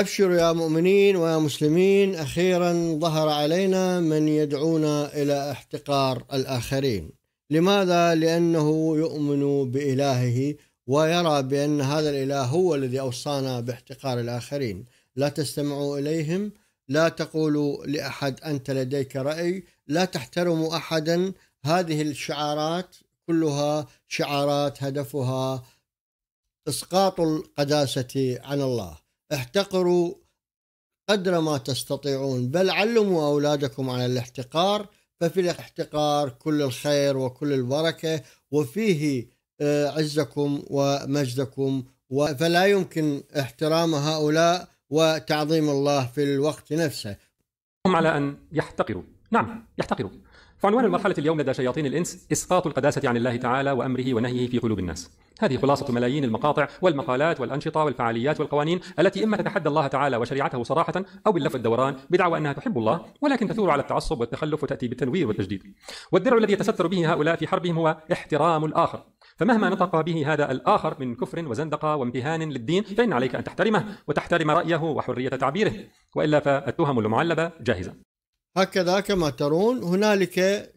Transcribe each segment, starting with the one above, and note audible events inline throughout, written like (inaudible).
أبشروا يا مؤمنين ويا مسلمين أخيرا ظهر علينا من يدعونا إلى احتقار الآخرين لماذا؟ لأنه يؤمن بإلهه ويرى بأن هذا الإله هو الذي أوصانا باحتقار الآخرين لا تستمعوا إليهم لا تقولوا لأحد أنت لديك رأي لا تحترموا أحدا هذه الشعارات كلها شعارات هدفها إسقاط القداسة عن الله احتقروا قدر ما تستطيعون بل علموا أولادكم على الاحتقار ففي الاحتقار كل الخير وكل البركة وفيه آه، عزكم ومجدكم فلا يمكن احترام هؤلاء وتعظيم الله في الوقت نفسه هم على أن يحتقروا نعم يحتقروا فعنوان المرحلة اليوم لدى شياطين الإنس إسقاط القداسة عن الله تعالى وأمره ونهيه في قلوب الناس هذه خلاصة ملايين المقاطع والمقالات والأنشطة والفعاليات والقوانين التي إما تتحدى الله تعالى وشريعته صراحة أو باللف الدوران بدعوى أنها تحب الله ولكن تثور على التعصب والتخلف وتأتي بالتنوير والتجديد والدرع الذي يتستر به هؤلاء في حربهم هو احترام الآخر فمهما نطق به هذا الآخر من كفر وزندقة وامتهان للدين فإن عليك أن تحترمه وتحترم رأيه وحرية تعبيره وإلا فالتهم المعلبة جاهزة هكذا كما ترون هنالك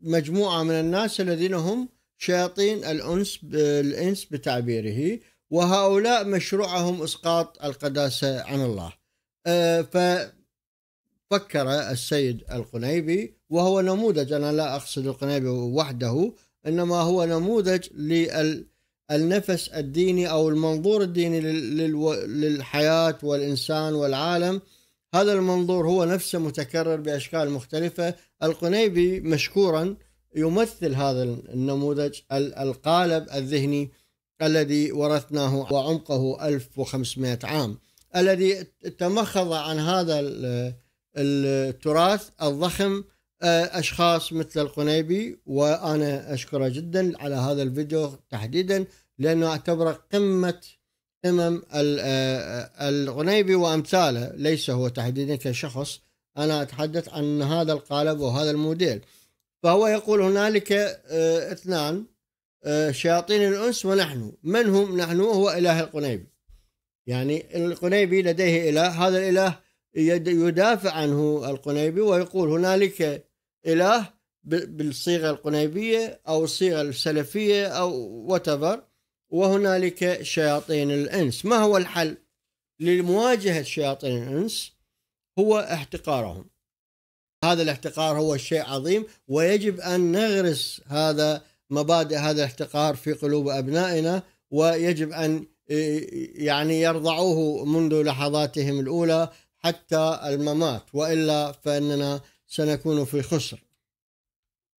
مجموعة من الناس الذين هم شياطين الأنس الإنس بتعبيره وهؤلاء مشروعهم إسقاط القداسة عن الله أه، ففكر السيد القنيبي وهو نموذج أنا لا أقصد القنيبي وحده إنما هو نموذج للنفس الديني أو المنظور الديني للحياة والإنسان والعالم هذا المنظور هو نفسه متكرر بأشكال مختلفة القنيبي مشكورا يمثل هذا النموذج القالب الذهني الذي ورثناه وعمقه 1500 عام الذي تمخض عن هذا التراث الضخم آه، اشخاص مثل القنيبي وانا اشكره جدا على هذا الفيديو تحديدا لانه اعتبره قمه امام آه، آه، الغنيبي وامثاله ليس هو تحديدا كشخص انا اتحدث عن هذا القالب وهذا الموديل فهو يقول هنالك آه، اثنان شياطين الانس ونحن من هم نحن هو اله القنيبي يعني القنيبي لديه اله هذا الاله يدافع عنه القنيبي ويقول هنالك اله بالصيغه القنيبيه او الصيغه السلفيه او وتفر وهنالك شياطين الانس ما هو الحل لمواجهه شياطين الانس هو احتقارهم هذا الاحتقار هو شيء عظيم ويجب ان نغرس هذا مبادئ هذا الاحتقار في قلوب ابنائنا ويجب ان يعني يرضعوه منذ لحظاتهم الاولى حتى الممات والا فاننا سنكون في خسر.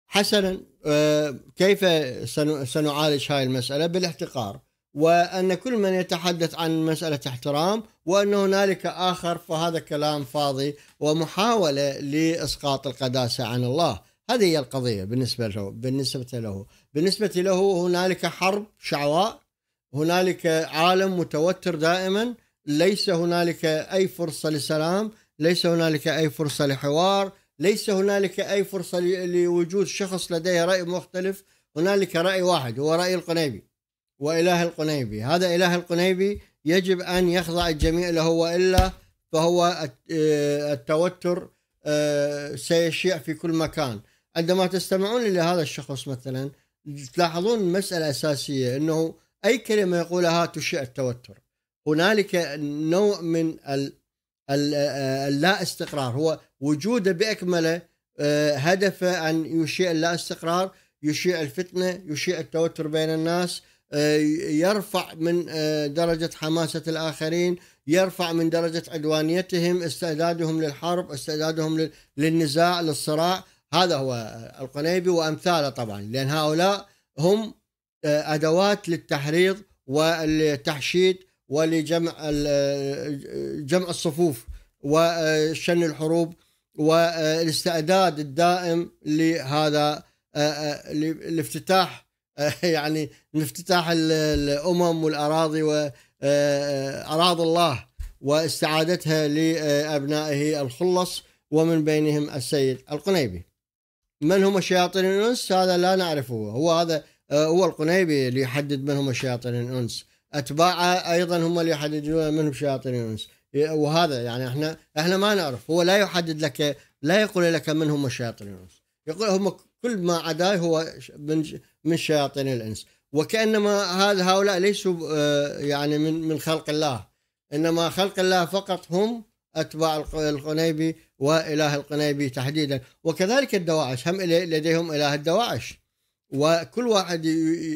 حسنا آه، كيف سنعالج هاي المسألة بالاحتقار وأن كل من يتحدث عن مسألة احترام وأن هنالك آخر فهذا كلام فاضي ومحاولة لإسقاط القداسة عن الله هذه هي القضية بالنسبة له بالنسبة له بالنسبة له هنالك حرب شعواء هنالك عالم متوتر دائما ليس هنالك أي فرصة لسلام ليس هنالك أي فرصة لحوار ليس هنالك أي فرصة لوجود شخص لديه رأي مختلف هنالك رأي واحد هو رأي القنيبي وإله القنيبي هذا إله القنيبي يجب أن يخضع الجميع له وإلا فهو آه، التوتر آه، سيشيع في كل مكان عندما تستمعون إلى هذا الشخص مثلا تلاحظون مسألة أساسية أنه أي كلمة يقولها تشيع التوتر هنالك نوع من اللا استقرار هو وجوده باكمله هدفه ان يشيع اللا استقرار يشيع الفتنه يشيع التوتر بين الناس يرفع من درجه حماسه الاخرين يرفع من درجه عدوانيتهم استعدادهم للحرب استعدادهم للنزاع للصراع هذا هو القنيبي وامثاله طبعا لان هؤلاء هم ادوات للتحريض والتحشيد ولجمع جمع الصفوف وشن الحروب والاستعداد الدائم لهذا الافتتاح يعني افتتاح الامم والاراضي واراضي الله واستعادتها لابنائه الخلص ومن بينهم السيد القنيبي. من هم الشياطين الانس؟ هذا لا نعرفه، هو هذا هو القنيبي اللي يحدد من هم الشياطين الانس. اتباعه ايضا هم اللي يحددون منهم شياطين الانس وهذا يعني احنا احنا ما نعرف هو لا يحدد لك لا يقول لك من هم شياطين الانس يقول هم كل ما عداه هو من من شياطين الانس وكانما هذا هؤلاء ليسوا آه، يعني من من خلق الله انما خلق الله فقط هم اتباع القنيبي واله القنيبي تحديدا وكذلك الدواعش هم لديهم اله الدواعش وكل واحد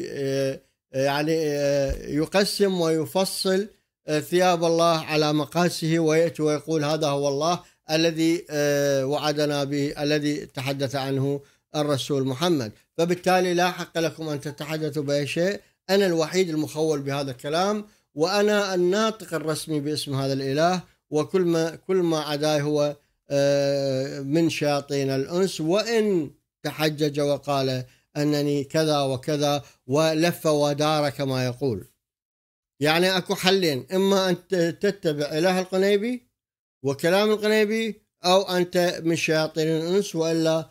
آه، يعني آه، يقسم ويفصل آه، ثياب الله على مقاسه ويأتي ويقول هذا هو الله الذي آه، وعدنا به الذي تحدث عنه الرسول محمد فبالتالي لا حق لكم أن تتحدثوا بأي شيء أنا الوحيد المخول بهذا الكلام وأنا الناطق الرسمي باسم هذا الإله وكل ما كل ما عداي هو من شياطين الأنس وإن تحجج وقال انني كذا وكذا ولف ودار كما يقول يعني اكو حلين اما ان تتبع اله القنيبي وكلام القنيبي او انت من شياطين الانس والا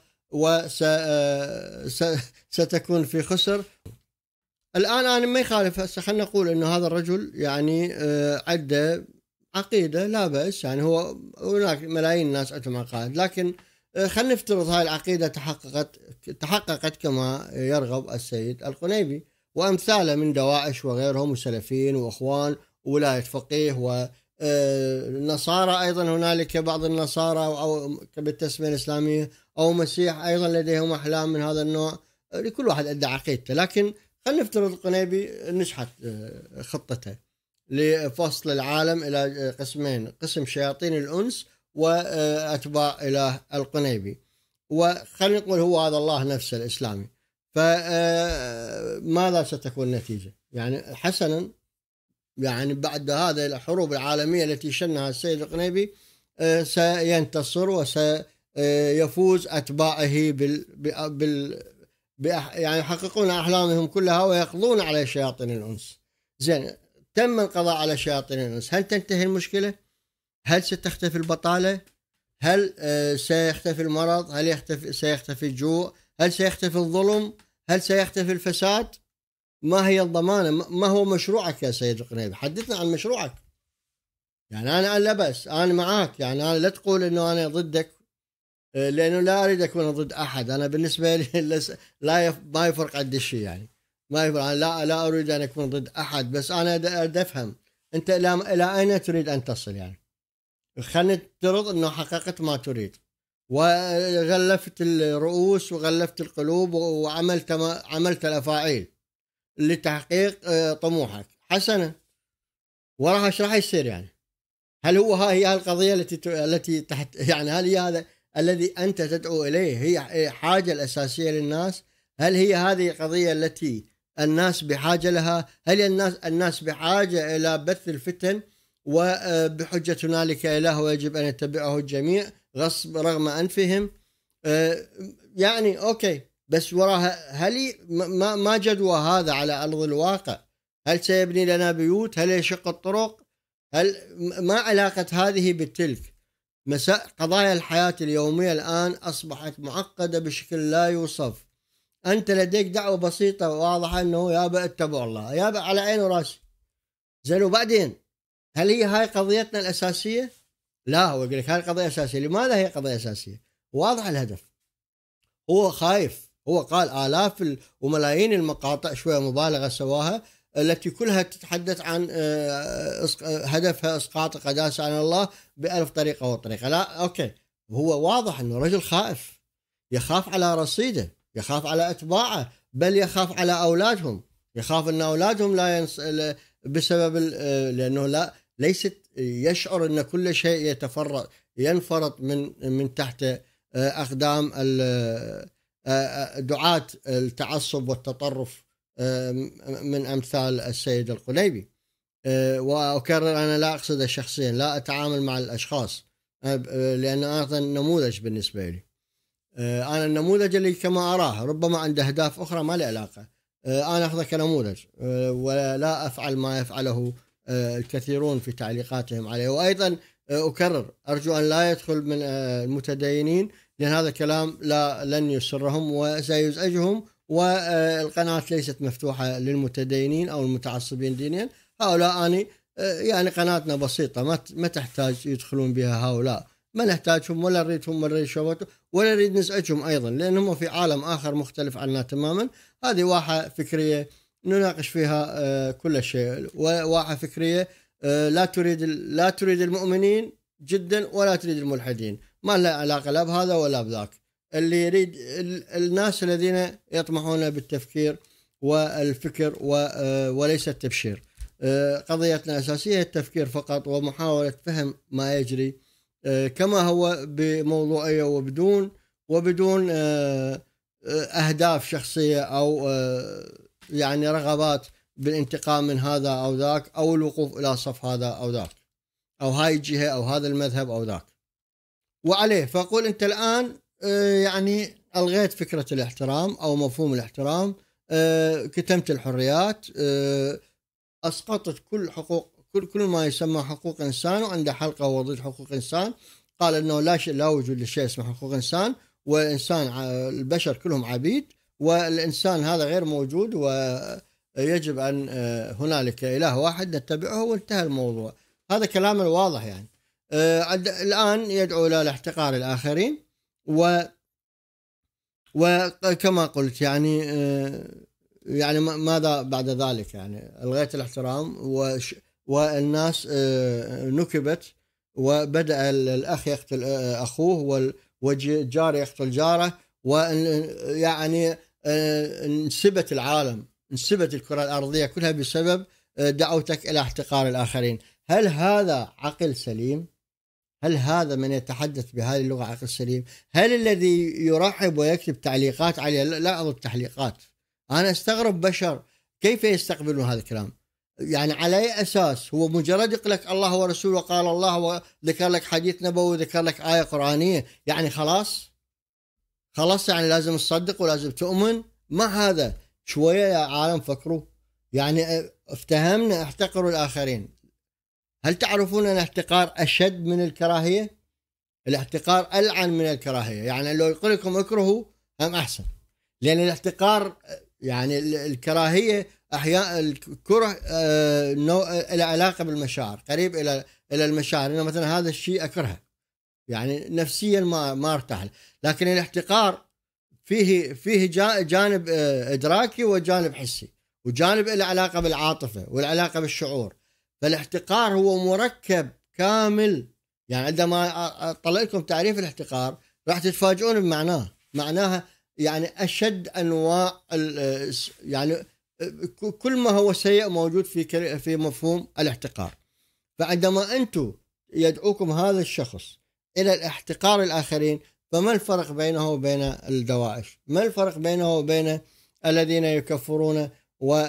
ستكون في خسر الان انا ما يخالف هسه خلينا نقول انه هذا الرجل يعني آه، عنده عقيده لا باس يعني هو هناك ملايين الناس عندهم عقائد لكن آه، خلينا نفترض هاي العقيدة تحققت تحققت كما يرغب السيد القنيبي وأمثاله من دواعش وغيرهم وسلفيين وإخوان ولاية فقيه و آه، النصارى ايضا هنالك بعض النصارى او بالتسميه الاسلاميه او مسيح ايضا لديهم احلام من هذا النوع آه، لكل واحد ادعى عقيدته لكن خلينا نفترض القنيبي نجحت خطته لفصل العالم الى قسمين قسم شياطين الانس وأتباع إله القنيبي وخلينا نقول هو هذا الله نفسه الإسلامي فماذا آه، ستكون النتيجة يعني حسنا يعني بعد هذه الحروب العالمية التي شنها السيد القنيبي آه، سينتصر وسيفوز أتباعه بال, بال... يعني يحققون أحلامهم كلها ويقضون على شياطين الأنس زين تم القضاء على شياطين الأنس هل تنتهي المشكلة؟ هل ستختفي البطالة؟ هل آه، سيختفي المرض؟ هل يختفي سيختفي الجوع؟ هل سيختفي الظلم؟ هل سيختفي الفساد؟ ما هي الضمانة؟ ما هو مشروعك يا سيد القنيبي؟ حدثنا عن مشروعك. يعني أنا لا بس أنا معاك، يعني أنا لا تقول أنه أنا ضدك آه، لأنه لا أريد أكون ضد أحد، أنا بالنسبة لي (laughs) لا يف... ما يفرق قد الشيء يعني. ما يفرق أنا لا لا أريد أن أكون ضد أحد، بس أنا أريد أفهم أنت إلى إلى أين تريد أن تصل يعني؟ خلينا نفترض انه حققت ما تريد وغلفت الرؤوس وغلفت القلوب وعملت عملت الافاعيل لتحقيق آه، طموحك حسنا وراح ايش راح يصير يعني هل هو هاي القضيه التي التي تحت يعني هل هي هذا الذي انت تدعو اليه هي حاجه الاساسيه للناس هل هي هذه القضيه التي الناس بحاجه لها هل الناس الناس بحاجه الى بث الفتن وبحجة هنالك إله ويجب أن يتبعه الجميع غصب رغم أنفهم آه، يعني أوكي بس وراها هل ما جدوى هذا على أرض الواقع هل سيبني لنا بيوت هل يشق الطرق هل ما علاقة هذه بالتلك مساء قضايا الحياة اليومية الآن أصبحت معقدة بشكل لا يوصف أنت لديك دعوة بسيطة واضحة أنه يابا اتبع الله يابا على عين وراسي زين وبعدين هل هي هاي قضيتنا الاساسيه؟ لا هو يقول لك هاي قضيه اساسيه، لماذا هي قضيه اساسيه؟ واضح الهدف. هو خايف، هو قال الاف وملايين المقاطع شويه مبالغه سواها التي كلها تتحدث عن آه، آه، هدفها اسقاط القداسه عن الله بألف طريقه وطريقه، لا اوكي هو واضح انه رجل خائف يخاف على رصيده، يخاف على اتباعه، بل يخاف على اولادهم، يخاف ان اولادهم لا ينص... بسبب آه، لانه لا ليست يشعر ان كل شيء يتفرط ينفرط من من تحت آه، اقدام آه، آه، دعاة التعصب والتطرف من امثال السيد القليبي واكرر انا لا اقصد شخصيا لا اتعامل مع الاشخاص لان هذا نموذج بالنسبه لي انا النموذج اللي كما اراه ربما عنده اهداف اخرى ما لي علاقه انا اخذه كنموذج ولا افعل ما يفعله آه، الكثيرون في تعليقاتهم عليه وايضا آه، اكرر ارجو ان لا يدخل من آه، المتدينين لان هذا الكلام لا لن يسرهم وسيزعجهم والقناه ليست مفتوحه للمتدينين او المتعصبين دينيا هؤلاء اني يعني قناتنا بسيطه ما ما تحتاج يدخلون بها هؤلاء ما نحتاجهم ولا نريدهم ولا نريد شهوتهم ولا نريد نزعجهم ايضا لانهم في عالم اخر مختلف عنا تماما هذه واحه فكريه نناقش فيها آه، كل شيء واحة فكرية آه، لا تريد لا تريد المؤمنين جدا ولا تريد الملحدين ما لها علاقة لا بهذا ولا بذاك اللي يريد الناس الذين يطمحون بالتفكير والفكر آه، وليس التبشير قضيتنا أساسية التفكير فقط ومحاولة فهم ما يجري كما هو بموضوعية وبدون وبدون أهداف شخصية أو يعني رغبات بالانتقام من هذا او ذاك او الوقوف الى صف هذا او ذاك او هاي الجهه او هذا المذهب او ذاك وعليه فاقول انت الان آه، يعني الغيت فكره الاحترام او مفهوم الاحترام آه، كتمت الحريات آه، اسقطت كل حقوق كل كل ما يسمى حقوق انسان وعنده حلقه ضد حقوق انسان قال انه لا شيء لا وجود لشيء اسمه حقوق انسان والانسان البشر كلهم عبيد والإنسان هذا غير موجود ويجب أن آه، هنالك إله واحد نتبعه وانتهى الموضوع هذا كلام واضح يعني آه، الآن يدعو إلى احتقار الآخرين و وكما قلت يعني آه، يعني ماذا بعد ذلك يعني الغيت الاحترام وش والناس نكبت وبدا الاخ يقتل اخوه والجار يقتل جاره ويعني آه، انسبت العالم انسبت الكرة الأرضية كلها بسبب آه، دعوتك إلى احتقار الآخرين هل هذا عقل سليم؟ هل هذا من يتحدث بهذه اللغة عقل سليم؟ هل الذي يرحب ويكتب تعليقات عليه لا أضرب تعليقات أنا أستغرب بشر كيف يستقبلون هذا الكلام؟ يعني على أي أساس هو مجرد يقول لك الله ورسوله قال الله وذكر لك حديث نبوي وذكر لك آية قرآنية يعني خلاص خلاص يعني لازم تصدق ولازم تؤمن ما هذا شويه يا عالم فكروا يعني افتهمنا احتقروا الاخرين هل تعرفون ان الاحتقار اشد من الكراهيه؟ الاحتقار العن من الكراهيه، يعني لو يقول لكم اكرهوا هم احسن. لان الاحتقار يعني الكراهيه احيانا الكره آه نوع الى علاقه بالمشاعر، قريب الى الى المشاعر، انه مثلا هذا الشيء اكرهه. يعني نفسيا ما ما ارتاح لكن الاحتقار فيه فيه جانب آه، ادراكي وجانب حسي وجانب له علاقه بالعاطفه والعلاقه بالشعور فالاحتقار هو مركب كامل يعني عندما اطلع لكم تعريف الاحتقار راح تتفاجئون بمعناه معناها يعني اشد انواع آه، يعني آه، كل ما هو سيء موجود في في مفهوم الاحتقار فعندما انتم يدعوكم هذا الشخص الى احتقار الاخرين فما الفرق بينه وبين الدواعش ما الفرق بينه وبين الذين يكفرون ويدعون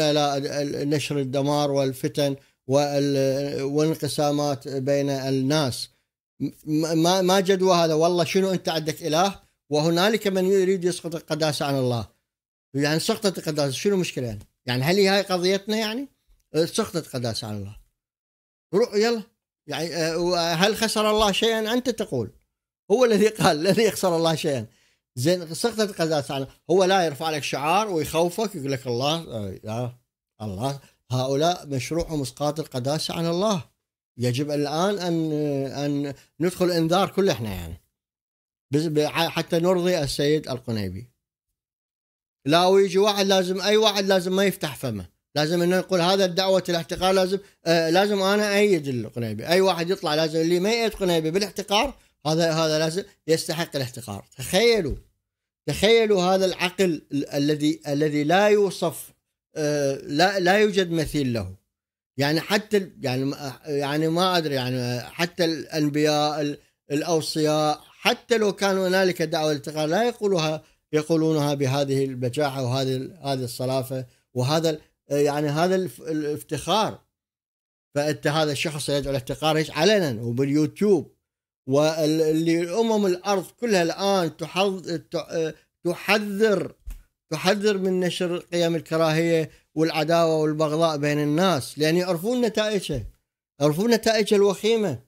آه، آه، آه، الى نشر الدمار والفتن والانقسامات بين الناس ما ما جدوى هذا والله شنو انت عندك اله وهنالك من يريد يسقط القداسه عن الله يعني سقطت القداسه شنو المشكله يعني؟ يعني هل هي هاي قضيتنا يعني؟ سقطت القداسه عن الله روح يلا يعني آه، هل خسر الله شيئا انت تقول هو الذي قال لن يخسر الله شيئا زين سقطت القداسة هو لا يرفع لك شعار ويخوفك يقول لك الله آه، يا الله هؤلاء مشروعهم اسقاط القداسه عن الله يجب الان ان ان ندخل انذار كل احنا يعني حتى نرضي السيد القنيبي لا ويجي واحد لازم اي واحد لازم ما يفتح فمه لازم انه يقول هذا الدعوه الاحتقار لازم آه لازم انا ايد القنيبي اي واحد يطلع لازم اللي ما يأيد قنيبي بالاحتقار هذا هذا لازم يستحق الاحتقار تخيلوا تخيلوا هذا العقل الذي الذي لا يوصف آه لا لا يوجد مثيل له يعني حتى يعني يعني ما ادري يعني حتى الانبياء الاوصياء حتى لو كان هنالك دعوه الاحتقار لا يقولها يقولونها بهذه البجاحه وهذه هذه الصلافه وهذا آه، يعني هذا الافتخار فانت هذا الشخص يدعو الافتخار ايش علنا وباليوتيوب واللي امم الارض كلها الان آه، تحذر تحذر من نشر قيم الكراهيه والعداوه والبغضاء بين الناس لان يعرفون نتائجها يعرفون نتائجها الوخيمه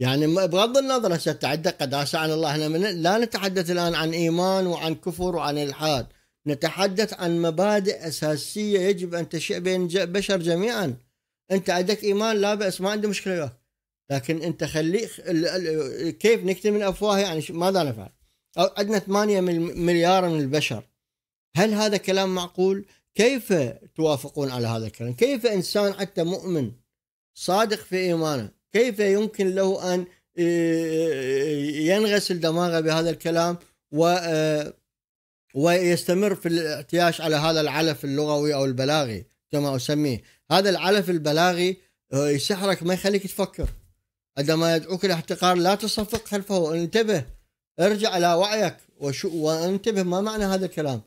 يعني بغض النظر هسه تعدى قداسه عن الله احنا لا نتحدث الان عن ايمان وعن كفر وعن الحاد نتحدث عن مبادئ أساسية يجب أن تشيع بين بشر جميعا أنت عندك إيمان لا بأس ما عندي مشكلة وياك لكن أنت خلي كيف نكتب من أفواه يعني ماذا نفعل أو عندنا 8 مليار من البشر هل هذا كلام معقول كيف توافقون على هذا الكلام كيف إنسان حتى مؤمن صادق في إيمانه كيف يمكن له أن ينغسل دماغه بهذا الكلام و ويستمر في الاعتياش على هذا العلف اللغوي او البلاغي كما اسميه هذا العلف البلاغي يسحرك آه، ما يخليك تفكر عندما يدعوك الاحتقار لا تصفق خلفه انتبه ارجع الى وعيك وشو وانتبه ما معنى هذا الكلام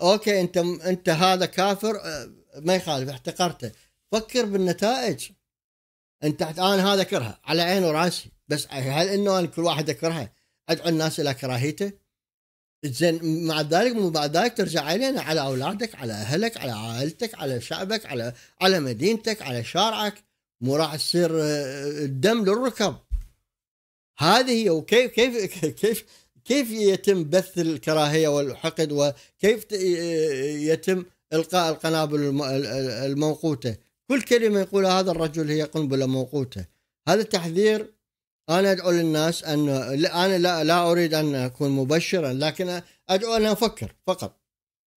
اوكي انت انت هذا كافر آه، ما يخالف احتقرته فكر بالنتائج انت انا هذا كرهه على عيني وراسي بس هل انه انا كل واحد اكرهه ادعو الناس الى كراهيته زين مع ذلك مو بعد ذلك ترجع علينا على اولادك على اهلك على عائلتك على شعبك على على مدينتك على شارعك مو راح تصير الدم آه، للركب هذه هي وكيف كيف (laughs) كيف كيف يتم بث الكراهيه والحقد وكيف آه، يتم القاء القنابل الموقوته كل كلمه يقولها هذا الرجل هي قنبله موقوته هذا تحذير انا ادعو للناس ان انا لا, لا اريد ان اكون مبشرا لكن ادعو ان افكر فقط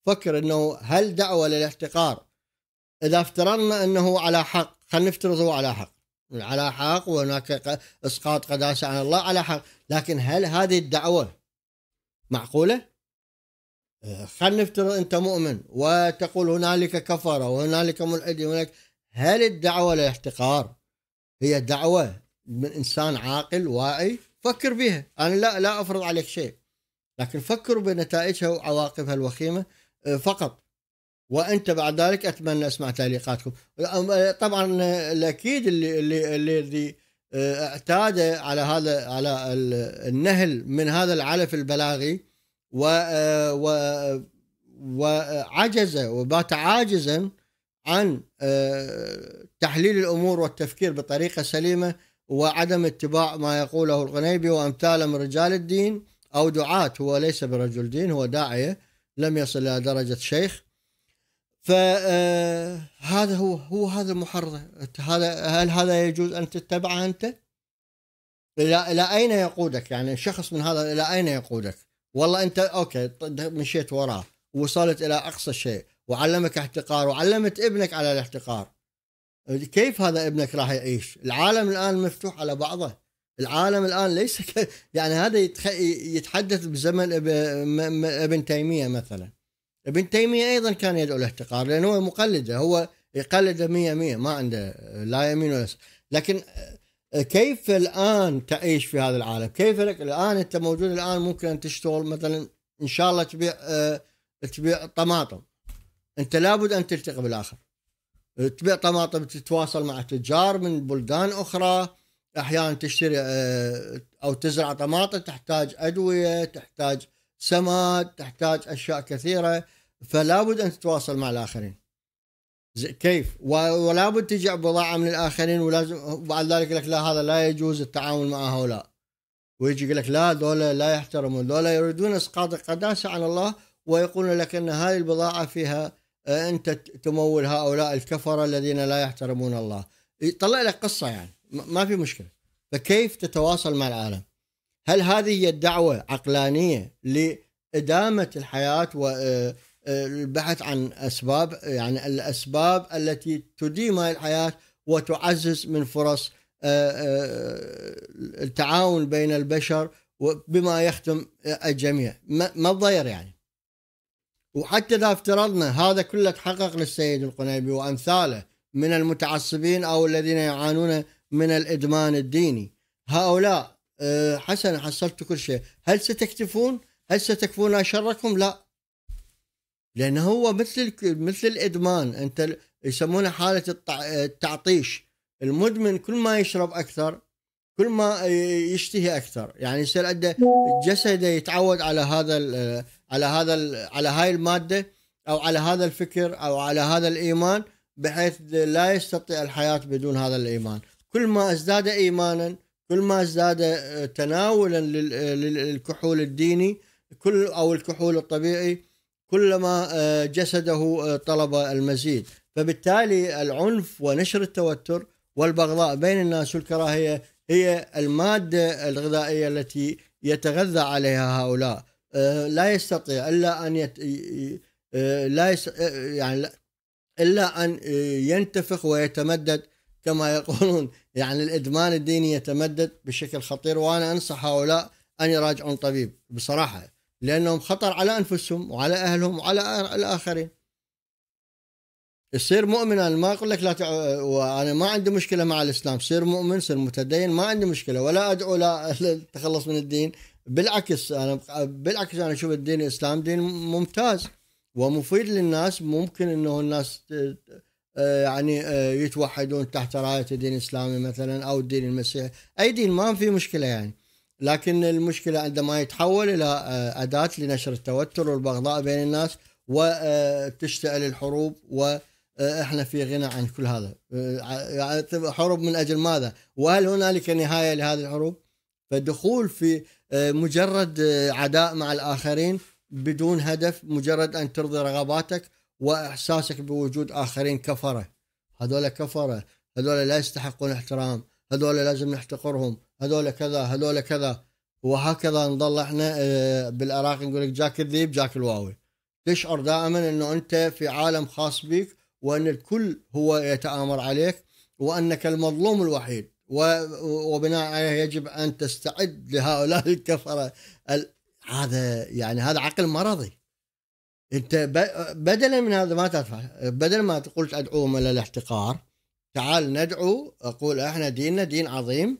فكر انه هل دعوه للاحتقار اذا افترضنا انه على حق خلينا نفترض هو على حق على حق وهناك اسقاط قداسه عن الله على حق لكن هل هذه الدعوه معقوله؟ آه، خلينا نفترض انت مؤمن وتقول هنالك كفره وهنالك ملحد هل الدعوه للاحتقار هي دعوه من انسان عاقل واعي فكر بها انا لا لا افرض عليك شيء لكن فكروا بنتائجها وعواقبها الوخيمه آه، فقط وانت بعد ذلك اتمنى اسمع تعليقاتكم آه، طبعا الاكيد اللي اللي اللي آه، اعتاد على هذا على النهل من هذا العلف البلاغي و و وعجز وبات عاجزا عن تحليل الامور والتفكير بطريقه سليمه وعدم اتباع ما يقوله القنيبي وامثاله من رجال الدين او دعاة هو ليس برجل دين هو داعيه لم يصل الى درجه شيخ فهذا آه، هو هو هذا المحرض هذا هل هذا يجوز ان تتبعه انت؟ الى الى اين يقودك؟ يعني شخص من هذا الى اين يقودك؟ والله انت اوكي مشيت وراه وصلت الى اقصى شيء وعلمك احتقار وعلمت ابنك على الاحتقار كيف هذا ابنك راح يعيش العالم الآن مفتوح على بعضه العالم الآن ليس (laughs) ك... يعني هذا يتخ... يتحدث بزمن اب... م... ابن تيمية مثلا ابن تيمية أيضا كان يدعو الاحتقار لأنه هو مقلده هو يقلده مية مية ما عنده لا يمين ولا سن. لكن كيف الآن تعيش في هذا العالم كيف لك الآن أنت موجود الآن ممكن أن تشتغل مثلا إن شاء الله تبيع آه، تبيع طماطم أنت لابد أن تلتقي بالآخر تبيع طماطم تتواصل مع تجار من بلدان اخرى احيانا تشتري آه، او تزرع طماطم تحتاج ادويه تحتاج سماد تحتاج اشياء كثيره فلا بد ان تتواصل مع الاخرين كيف ولا بد تجيب بضاعه من الاخرين ولازم بعد ذلك لك لا هذا لا يجوز التعامل مع هؤلاء ويجي يقول لك لا دولة لا يحترمون دولة يريدون اسقاط القداسه على الله ويقولون لك ان هذه البضاعه فيها انت تمول هؤلاء الكفره الذين لا يحترمون الله يطلع لك قصه يعني ما في مشكله فكيف تتواصل مع العالم هل هذه هي الدعوه عقلانيه لادامه الحياه والبحث آه، آه، عن اسباب يعني الاسباب التي تديم هذه الحياه وتعزز من فرص آه، التعاون بين البشر بما يخدم الجميع ما تضير يعني وحتى إذا افترضنا هذا كله تحقق للسيد القنيبي وأمثاله من المتعصبين أو الذين يعانون من الإدمان الديني هؤلاء آه، حسن حصلت كل شيء هل ستكتفون هل ستكفون شركم لا لأنه هو مثل مثل الإدمان أنت يسمونه حالة التعطيش المدمن كل ما يشرب أكثر كل ما يشتهي اكثر يعني يصير عنده نعم. جسده يتعود على هذا على هذا على هاي الماده او على هذا الفكر او على هذا الايمان بحيث لا يستطيع الحياه بدون هذا الايمان كل ما ازداد ايمانا كل ما ازداد آه، تناولا للكحول الديني كل او الكحول الطبيعي كلما آه، جسده آه، طلب المزيد فبالتالي العنف ونشر التوتر والبغضاء بين الناس والكراهيه هي المادة الغذائية التي يتغذى عليها هؤلاء أه، لا يستطيع إلا أن يت... أه، لا يس... أه، يعني إلا أن ينتفخ ويتمدد كما يقولون يعني الإدمان الديني يتمدد بشكل خطير وأنا أنصح هؤلاء أن يراجعون طبيب بصراحة لأنهم خطر على أنفسهم وعلى أهلهم وعلى الآخرين يصير مؤمن انا ما اقول لك لا تع... وانا ما عندي مشكله مع الاسلام صير مؤمن صير متدين ما عندي مشكله ولا ادعو لا التخلص (laughs) من الدين بالعكس انا بالعكس انا اشوف الدين الاسلام دين ممتاز ومفيد للناس ممكن انه الناس آه، يعني آه، يتوحدون تحت رايه الدين الاسلامي مثلا او الدين المسيحي اي دين ما في مشكله يعني لكن المشكله عندما يتحول الى آه، اداه لنشر التوتر والبغضاء بين الناس وتشتعل الحروب و آه، احنا في غنى عن كل هذا آه، حروب من اجل ماذا وهل هنالك نهايه لهذه الحروب فدخول في آه، مجرد عداء مع الاخرين بدون هدف مجرد ان ترضي رغباتك واحساسك بوجود اخرين كفره هذول كفره هذول لا يستحقون احترام هذول لازم نحتقرهم هذول كذا هذول كذا وهكذا نظل احنا بالعراق نقول لك جاك الذيب جاك الواوي تشعر دائما انه انت في عالم خاص بك وأن الكل هو يتآمر عليك وأنك المظلوم الوحيد وبناء عليه يجب أن تستعد لهؤلاء (laughs) الكفرة هذا يعني هذا عقل مرضي انت بدلا من هذا ما تدفع بدل ما تقول ادعوهم الى الاحتقار تعال ندعو اقول احنا ديننا دين عظيم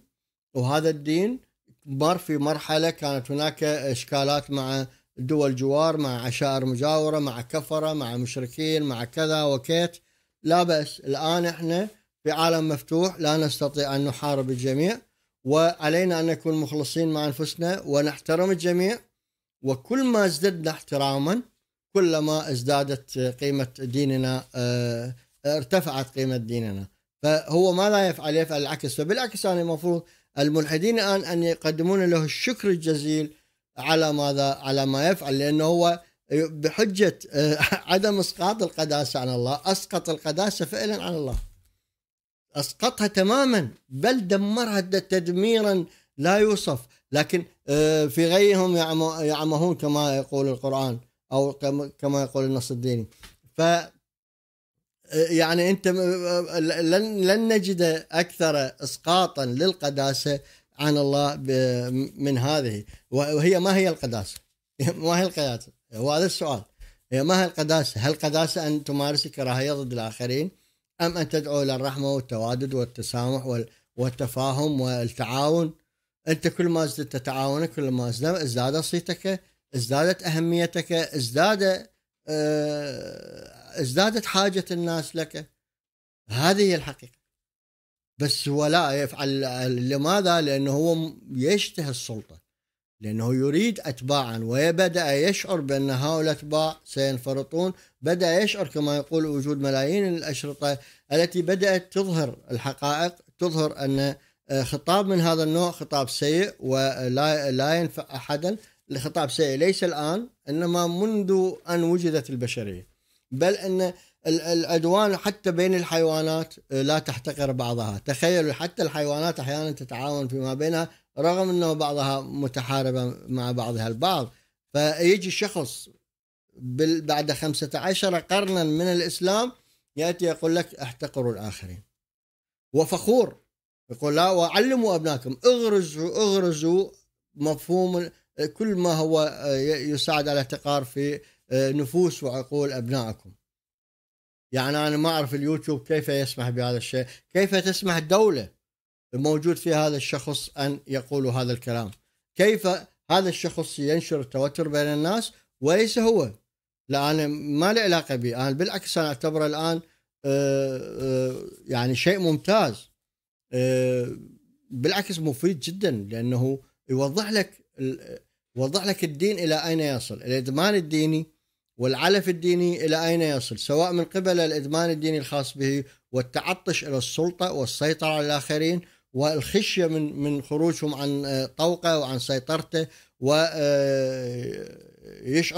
وهذا الدين مر في مرحله كانت هناك اشكالات مع دول جوار مع عشائر مجاورة مع كفرة مع مشركين مع كذا وكيت لا بأس الآن احنا في عالم مفتوح لا نستطيع أن نحارب الجميع وعلينا أن نكون مخلصين مع أنفسنا ونحترم الجميع وكل ما ازددنا احتراما كلما ازدادت قيمة ديننا آه، ارتفعت قيمة ديننا فهو ما لا يفعل يفعل العكس فبالعكس أنا المفروض الملحدين الآن أن يقدمون له الشكر الجزيل على ماذا على ما يفعل لانه هو بحجه آه، عدم اسقاط القداسه عن الله اسقط القداسه فعلا عن الله اسقطها تماما بل دمرها تدميرا لا يوصف لكن آه، في غيهم يعمهون كما يقول القران او كما يقول النص الديني ف آه، يعني انت لن لن نجد اكثر اسقاطا للقداسه عن الله من هذه وهي ما هي القداسة (laughs) ما هي القداسة وهذا السؤال هي ما هي القداسة هل القداسة أن تمارس الكراهية ضد الآخرين أم أن تدعو إلى الرحمة والتوادد والتسامح والتفاهم والتعاون أنت كل ما ازددت تعاونك كل ما ازداد صيتك ازدادت أهميتك ازداد آه، ازدادت حاجة الناس لك هذه هي الحقيقة بس هو لا يفعل لماذا؟ لانه هو يشتهي السلطه لانه يريد اتباعا وبدا يشعر بان هؤلاء الاتباع سينفرطون بدا يشعر كما يقول وجود ملايين الاشرطه التي بدات تظهر الحقائق تظهر ان آه، خطاب من هذا النوع خطاب سيء ولا لا ينفع احدا الخطاب سيء ليس الان انما منذ ان وجدت البشريه بل ان العدوان حتى بين الحيوانات آه، لا تحتقر بعضها تخيلوا حتى الحيوانات أحيانا تتعاون فيما بينها رغم أنه بعضها متحاربة مع بعضها البعض فيجي شخص بعد خمسة عشر قرنا من الإسلام يأتي يقول لك احتقروا الآخرين وفخور يقول لا وعلموا أبنائكم اغرزوا اغرزوا مفهوم كل ما هو آه، يساعد على الاحتقار في آه، نفوس وعقول أبنائكم يعني انا ما اعرف اليوتيوب كيف يسمح بهذا الشيء كيف تسمح الدوله الموجود في هذا الشخص ان يقول هذا الكلام كيف هذا الشخص ينشر التوتر بين الناس وليس هو لا انا ما لي علاقه به انا بالعكس انا اعتبره الان آه، آه، يعني شيء ممتاز آه، بالعكس مفيد جدا لانه يوضح لك يوضح لك الدين الى اين يصل الادمان الديني والعلف الديني إلى أين يصل سواء من قبل الإدمان الديني الخاص به والتعطش إلى السلطة والسيطرة على الآخرين والخشية من من خروجهم عن آه، طوقه وعن سيطرته ويشعر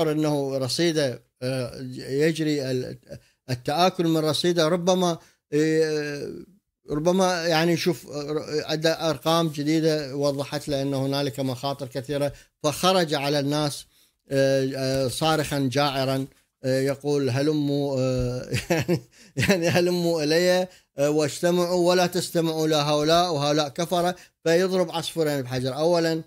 آه، أنه رصيده آه، يجري التآكل من رصيده ربما ربما يعني شوف أدى أرقام جديدة وضحت له أن هنالك مخاطر كثيرة فخرج على الناس آه، آه، صارخا جاعرا آه، يقول هلموا (laughs) يعني يعني هلموا الي واجتمعوا ولا تستمعوا لهؤلاء وهؤلاء كفره فيضرب عصفورين بحجر اولا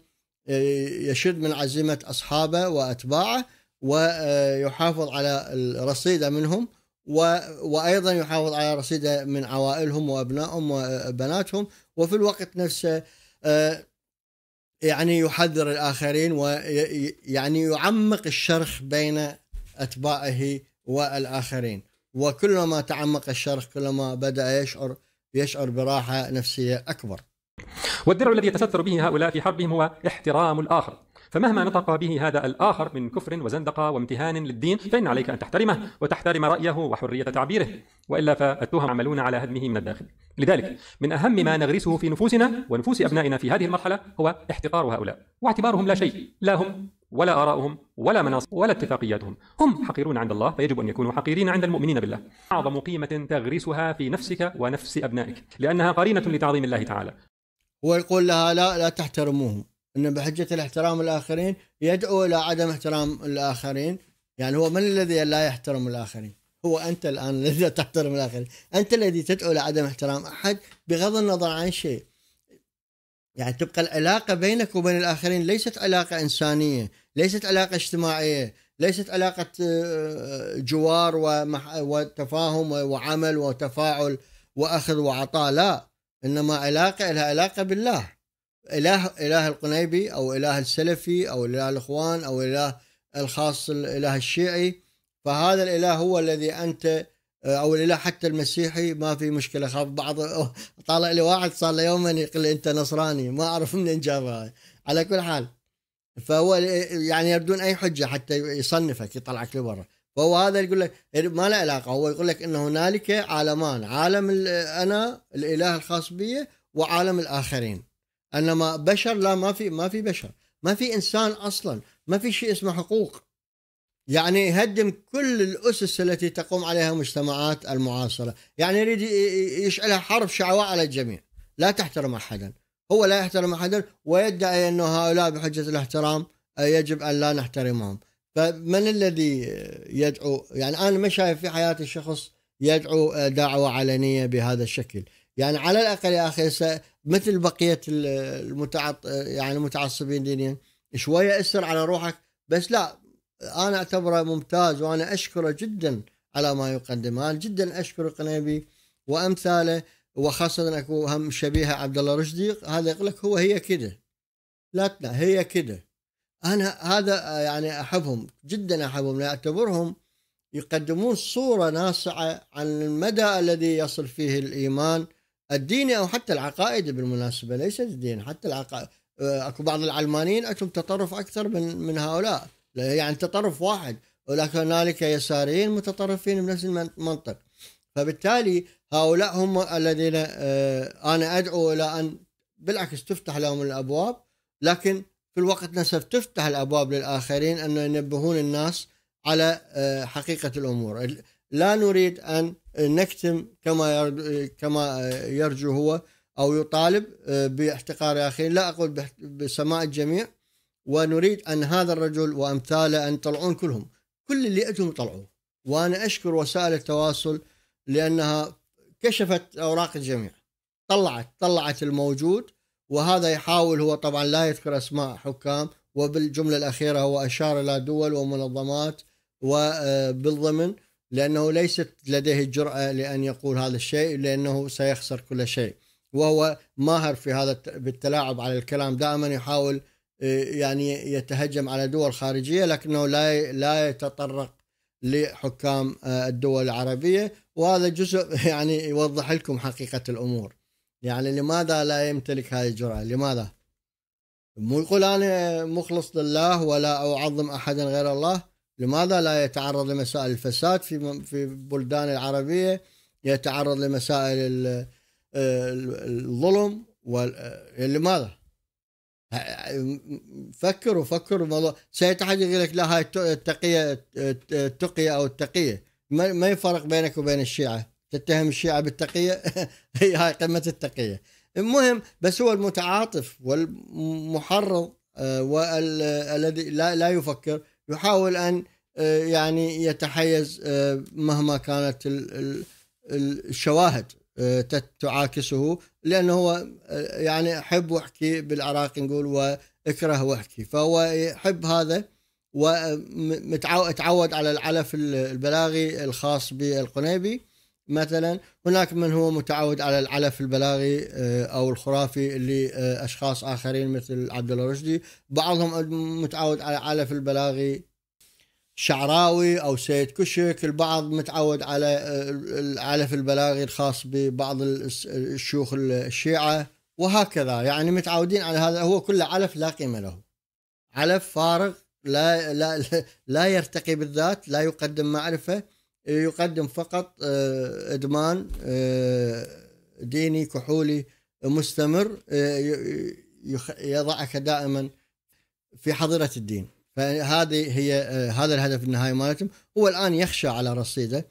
يشد من عزيمه اصحابه واتباعه ويحافظ على رصيده منهم وايضا يحافظ على رصيده من عوائلهم وابنائهم وبناتهم وفي الوقت نفسه يعني يحذر الآخرين ويعني يعمق الشرخ بين أتباعه والآخرين وكلما تعمق الشرخ كلما بدأ يشعر يشعر براحة نفسية أكبر والدرع الذي يتستر به هؤلاء في حربهم هو احترام الآخر فمهما نطق به هذا الآخر من كفر وزندقة وامتهان للدين فإن عليك أن تحترمه وتحترم رأيه وحرية تعبيره وإلا فالتهم عملون على هدمه من الداخل لذلك من أهم ما نغرسه في نفوسنا ونفوس أبنائنا في هذه المرحلة هو احتقار هؤلاء واعتبارهم لا شيء لا هم ولا آراؤهم ولا مناصب ولا اتفاقياتهم هم حقيرون عند الله فيجب أن يكونوا حقيرين عند المؤمنين بالله أعظم قيمة تغرسها في نفسك ونفس أبنائك لأنها قرينة لتعظيم الله تعالى ويقول لها لا لا تحترموهم انه بحجة الاحترام الآخرين يدعو إلى عدم احترام الآخرين يعني هو من الذي لا يحترم الآخرين هو أنت الآن (laughs) الذي لا تحترم الآخرين أنت الذي تدعو إلى عدم احترام أحد بغض النظر عن شيء يعني تبقى العلاقة بينك وبين الآخرين ليست علاقة إنسانية ليست علاقة اجتماعية ليست علاقة آه، جوار وتفاهم وعمل وتفاعل وأخذ وعطاء لا إنما علاقة لها علاقة بالله اله اله القنيبي او اله السلفي او اله الاخوان او اله الخاص الاله الشيعي فهذا الاله هو الذي انت او الاله حتى المسيحي ما في مشكله خاف بعض طالع لي واحد صار له يوم يقول انت نصراني ما اعرف منين جابها على كل حال فهو يعني يردون اي حجه حتى يصنفك يطلعك لبرا فهو هذا يقول لك ما له علاقه هو يقول لك ان هنالك عالمان عالم انا الاله الخاص بي وعالم الاخرين انما بشر لا ما في ما في بشر ما في انسان اصلا ما في شيء اسمه حقوق يعني يهدم كل الاسس التي تقوم عليها المجتمعات المعاصره يعني يريد يشعلها حرب شعواء على الجميع لا تحترم احدا هو لا يحترم احدا ويدعي انه هؤلاء بحجه الاحترام آه، يجب ان لا نحترمهم فمن الذي يدعو يعني انا ما شايف في حياه الشخص يدعو آه، دعوه علنيه بهذا الشكل يعني على الاقل يا اخي مثل بقيه المتعط يعني المتعصبين دينيا شويه اسر على روحك بس لا انا اعتبره ممتاز وانا اشكره جدا على ما يقدم انا جدا اشكر القنيبي وامثاله وخاصه اكو هم شبيهه عبد الله رشدي هذا يقول لك هو هي كده لا لا هي كده انا هذا يعني احبهم جدا احبهم اعتبرهم يقدمون صوره ناصعه عن المدى الذي يصل فيه الايمان الديني او حتى العقائدي بالمناسبه ليس الدين حتى العقائد آه، اكو بعض العلمانيين عندهم تطرف اكثر من من هؤلاء يعني تطرف واحد ولكن هنالك يساريين متطرفين بنفس المنطق فبالتالي هؤلاء هم الذين آه، انا ادعو الى ان بالعكس تفتح لهم الابواب لكن في الوقت نفسه تفتح الابواب للاخرين انه ينبهون الناس على آه، حقيقه الامور لا نريد ان نكتم كما كما آه، يرجو هو او يطالب آه، باحتقار اخرين لا اقول بسماء الجميع ونريد ان هذا الرجل وامثاله ان يطلعون كلهم كل اللي اجوا يطلعوه وانا اشكر وسائل التواصل لانها كشفت اوراق الجميع طلعت طلعت الموجود وهذا يحاول هو طبعا لا يذكر اسماء حكام وبالجمله الاخيره هو اشار الى دول ومنظمات وبالضمن آه، لأنه ليست لديه الجرأة لأن يقول هذا الشيء لأنه سيخسر كل شيء وهو ماهر في هذا بالتلاعب على الكلام دائما يحاول آه، يعني يتهجم على دول خارجية لكنه لا لا يتطرق لحكام آه، الدول العربية وهذا جزء (laughs) يعني يوضح لكم حقيقة الأمور يعني لماذا لا يمتلك هذه الجرأة لماذا مو يقول أنا مخلص لله ولا أعظم أحدا غير الله لماذا لا يتعرض لمسائل الفساد في في بلدان العربيه يتعرض لمسائل الظلم يعني لماذا؟ فكروا فكروا الموضوع سيد احد يقول لك لا هاي التقيه التقيه او التقيه ما يفرق بينك وبين الشيعه تتهم الشيعه بالتقيه (laughs) هي هاي قمه التقيه المهم بس هو المتعاطف والمحرض آه، والذي لا يفكر يحاول ان آه، يعني يتحيز آه، مهما كانت الشواهد آه، تعاكسه لانه هو يعني احب واحكي بالعراقي نقول واكره واحكي فهو يحب هذا ومتعود على العلف البلاغي الخاص بالقنيبي مثلا هناك من هو متعود على العلف البلاغي آه، او الخرافي لاشخاص آه، اخرين مثل عبد الله رشدي بعضهم متعود على العلف البلاغي شعراوي او سيد كشك البعض متعود على آه، العلف البلاغي الخاص ببعض الشيوخ الشيعه وهكذا يعني متعودين على هذا هو كله علف لا قيمه له علف فارغ لا لا لا يرتقي بالذات لا يقدم معرفه يقدم فقط آه، ادمان آه، ديني كحولي مستمر آه، يضعك دائما في حظيره الدين فهذه هي هذا الهدف النهائي مالتهم هو الان يخشى على رصيده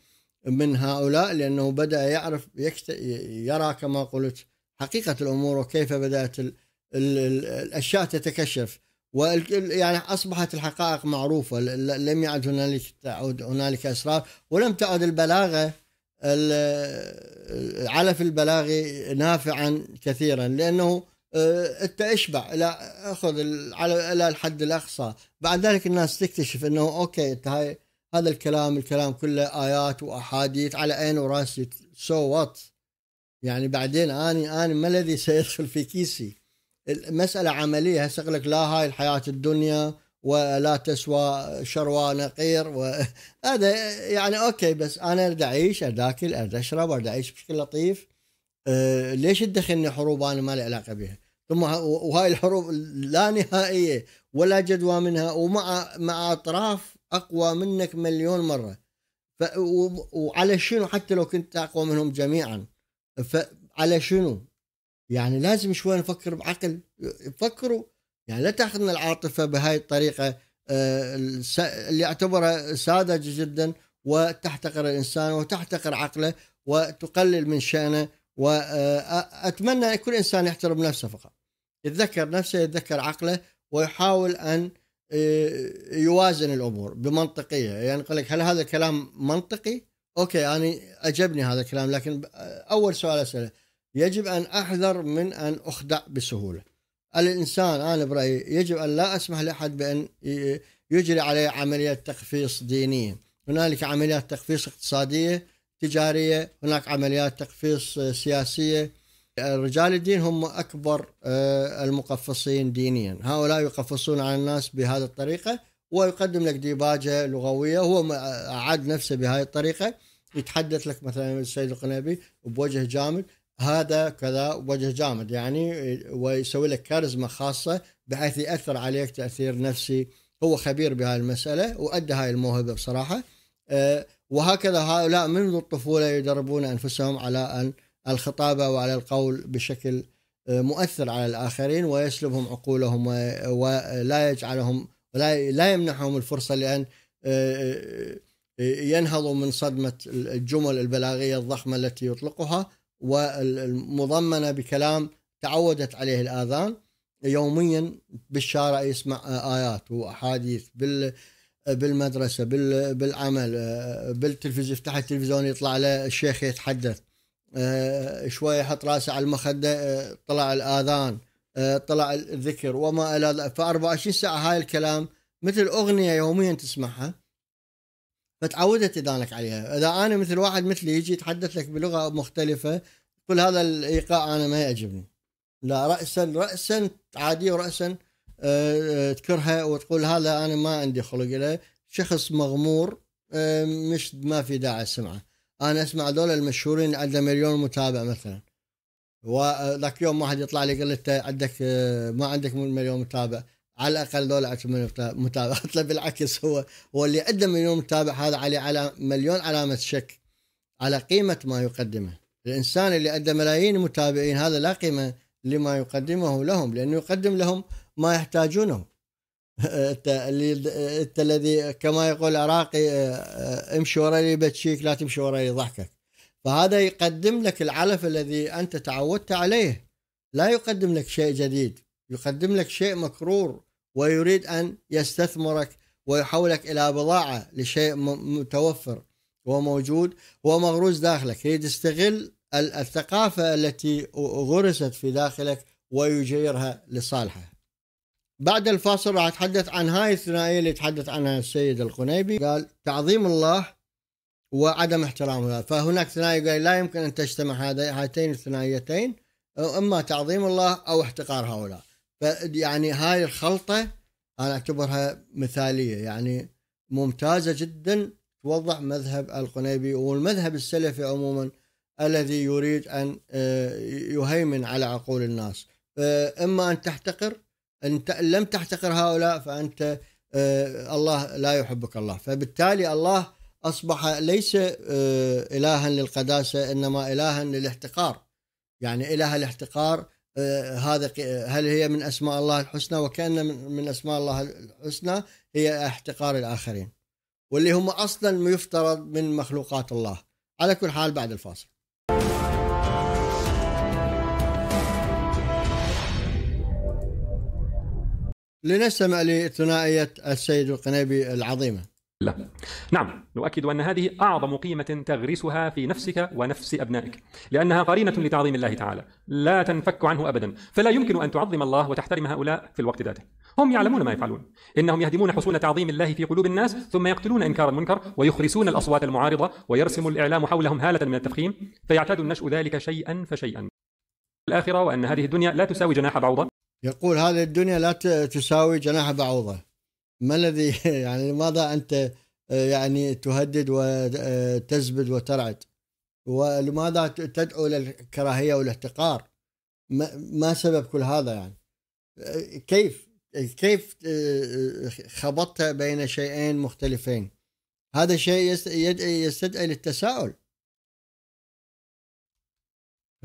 من هؤلاء لانه بدا يعرف يرى كما قلت حقيقه الامور وكيف بدات ال ال ال الاشياء تتكشف يعني اصبحت الحقائق معروفه لم يعد هنالك تعود هنالك اسرار ولم تعد البلاغه العلف البلاغي نافعا كثيرا لانه انت آه، اشبع لا اخذ الى الحد الاقصى بعد ذلك الناس تكتشف انه اوكي انت هاي هذا الكلام الكلام كله ايات واحاديث على عين وراسي سو so وات يعني بعدين اني اني ما الذي سيدخل في كيسي المسألة عملية هسه لك لا هاي الحياة الدنيا ولا تسوى شروى نقير (laughs) هذا يعني اوكي بس انا اريد اعيش اريد اكل اريد اشرب اريد اعيش بشكل لطيف أه، ليش تدخلني حروب انا ما لي علاقه بها ثم وهاي الحروب لا نهائيه ولا جدوى منها ومع مع اطراف اقوى منك مليون مره وعلى شنو حتى لو كنت اقوى منهم جميعا فعلى شنو يعني لازم شوي نفكر بعقل فكروا يعني لا تاخذنا العاطفه بهاي الطريقه آه، اللي اعتبرها ساذجه جدا وتحتقر الانسان وتحتقر عقله وتقلل من شانه واتمنى آه، كل انسان يحترم نفسه فقط يتذكر نفسه يتذكر عقله ويحاول ان آه، يوازن الامور بمنطقيه يعني يقول لك هل هذا الكلام منطقي؟ اوكي انا يعني اجبني هذا الكلام لكن اول سؤال اساله يجب أن أحذر من أن أخدع بسهولة الإنسان أنا برأيي يجب أن لا أسمح لأحد بأن يجري عليه عملية تخفيص دينية هنالك عمليات تخفيص اقتصادية تجارية هناك عمليات تخفيص آه، سياسية رجال الدين هم أكبر آه، المقفصين دينيا هؤلاء يقفصون على الناس بهذه الطريقة ويقدم لك ديباجة لغوية هو أعد نفسه بهذه الطريقة يتحدث لك مثلا السيد القنيبي بوجه جامد هذا كذا وجه جامد يعني ويسوي لك كاريزما خاصه بحيث ياثر عليك تاثير نفسي هو خبير بهاي المساله وادى هاي الموهبه بصراحه آه، وهكذا هؤلاء منذ الطفوله يدربون انفسهم على ان الخطابه وعلى القول بشكل آه، مؤثر على الاخرين ويسلبهم عقولهم ولا يجعلهم لا يمنحهم الفرصه لان آه، ينهضوا من صدمه الجمل البلاغيه الضخمه التي يطلقها والمضمنه بكلام تعودت عليه الاذان يوميا بالشارع يسمع ايات واحاديث بال بالمدرسه بال بالعمل بالتلفزيون يفتح التلفزيون يطلع له الشيخ يتحدث شوي يحط راسه على المخده طلع الاذان طلع الذكر وما الى ذلك ف 24 ساعه هاي الكلام مثل اغنيه يوميا تسمعها فتعودت اذانك عليها اذا انا مثل واحد مثلي يجي يتحدث لك بلغه مختلفه كل هذا الايقاع انا ما يعجبني لا راسا راسا عاديه وراسا آه، آه، تكرهه وتقول هذا انا ما عندي خلق له شخص مغمور آه، مش ما في داعي اسمعه انا اسمع هذول المشهورين عنده مليون متابع مثلا وذاك يوم واحد يطلع لي قال انت عندك ما عندك مليون متابع على الاقل دول عندهم متابع قلت (laughs) له بالعكس هو هو اللي عنده مليون متابع هذا عليه على مليون علامه شك على قيمه ما يقدمه الانسان اللي عنده ملايين المتابعين هذا لا قيمه لما يقدمه لهم لانه يقدم لهم ما يحتاجونه (laughs) انت الذي كما يقول العراقي آه، امشي وراي بتشيك لا تمشي وراي ضحكك فهذا يقدم لك العلف الذي انت تعودت عليه لا يقدم لك شيء جديد يقدم لك شيء مكرور ويريد ان يستثمرك ويحولك الى بضاعه لشيء متوفر هو موجود هو مغروس داخلك هي تستغل الثقافة التي غرست في داخلك ويجيرها لصالحه بعد الفاصل راح أتحدث عن هاي الثنائية اللي تحدث عنها السيد القنيبي قال تعظيم الله وعدم احترامه فهناك ثنائية قال لا يمكن أن تجتمع هاتين الثنائيتين إما تعظيم الله أو احتقار هؤلاء يعني هاي الخلطة أنا أعتبرها مثالية يعني ممتازة جدا توضع مذهب القنيبي والمذهب السلفي عموما الذي يريد أن آه، يهيمن على عقول الناس إما أن تحتقر إن لم تحتقر هؤلاء فأنت آه، الله لا يحبك الله فبالتالي الله أصبح ليس آه، إلها للقداسة إنما إلها للاحتقار يعني إله الاحتقار هذا هل هي من أسماء الله الحسنى وكأن من أسماء الله الحسنى هي احتقار الآخرين واللي هم اصلا يفترض من مخلوقات الله على كل حال بعد الفاصل لنستمع لثنائية السيد القنيبي العظيمة الله نعم نؤكد أن هذه أعظم قيمة تغرسها في نفسك ونفس أبنائك لأنها قرينة لتعظيم الله تعالى لا تنفك عنه أبدا فلا يمكن أن تعظم الله وتحترم هؤلاء في الوقت ذاته هم يعلمون ما يفعلون إنهم يهدمون حصول تعظيم الله في قلوب الناس ثم يقتلون إنكار المنكر ويخرسون الأصوات المعارضة ويرسم الإعلام حولهم هالة من التفخيم فيعتاد النشء ذلك شيئا فشيئا الآخرة وأن هذه الدنيا لا تساوي جناح بعوضة يقول هذه الدنيا لا تساوي جناح بعوضة ما الذي (laughs) يعني لماذا انت آه، يعني تهدد وتزبد آه، وترعد ولماذا تدعو للكراهيه والاحتقار ما سبب كل هذا يعني آه، كيف كيف خبطت بين شيئين مختلفين هذا شيء يستدعي للتساؤل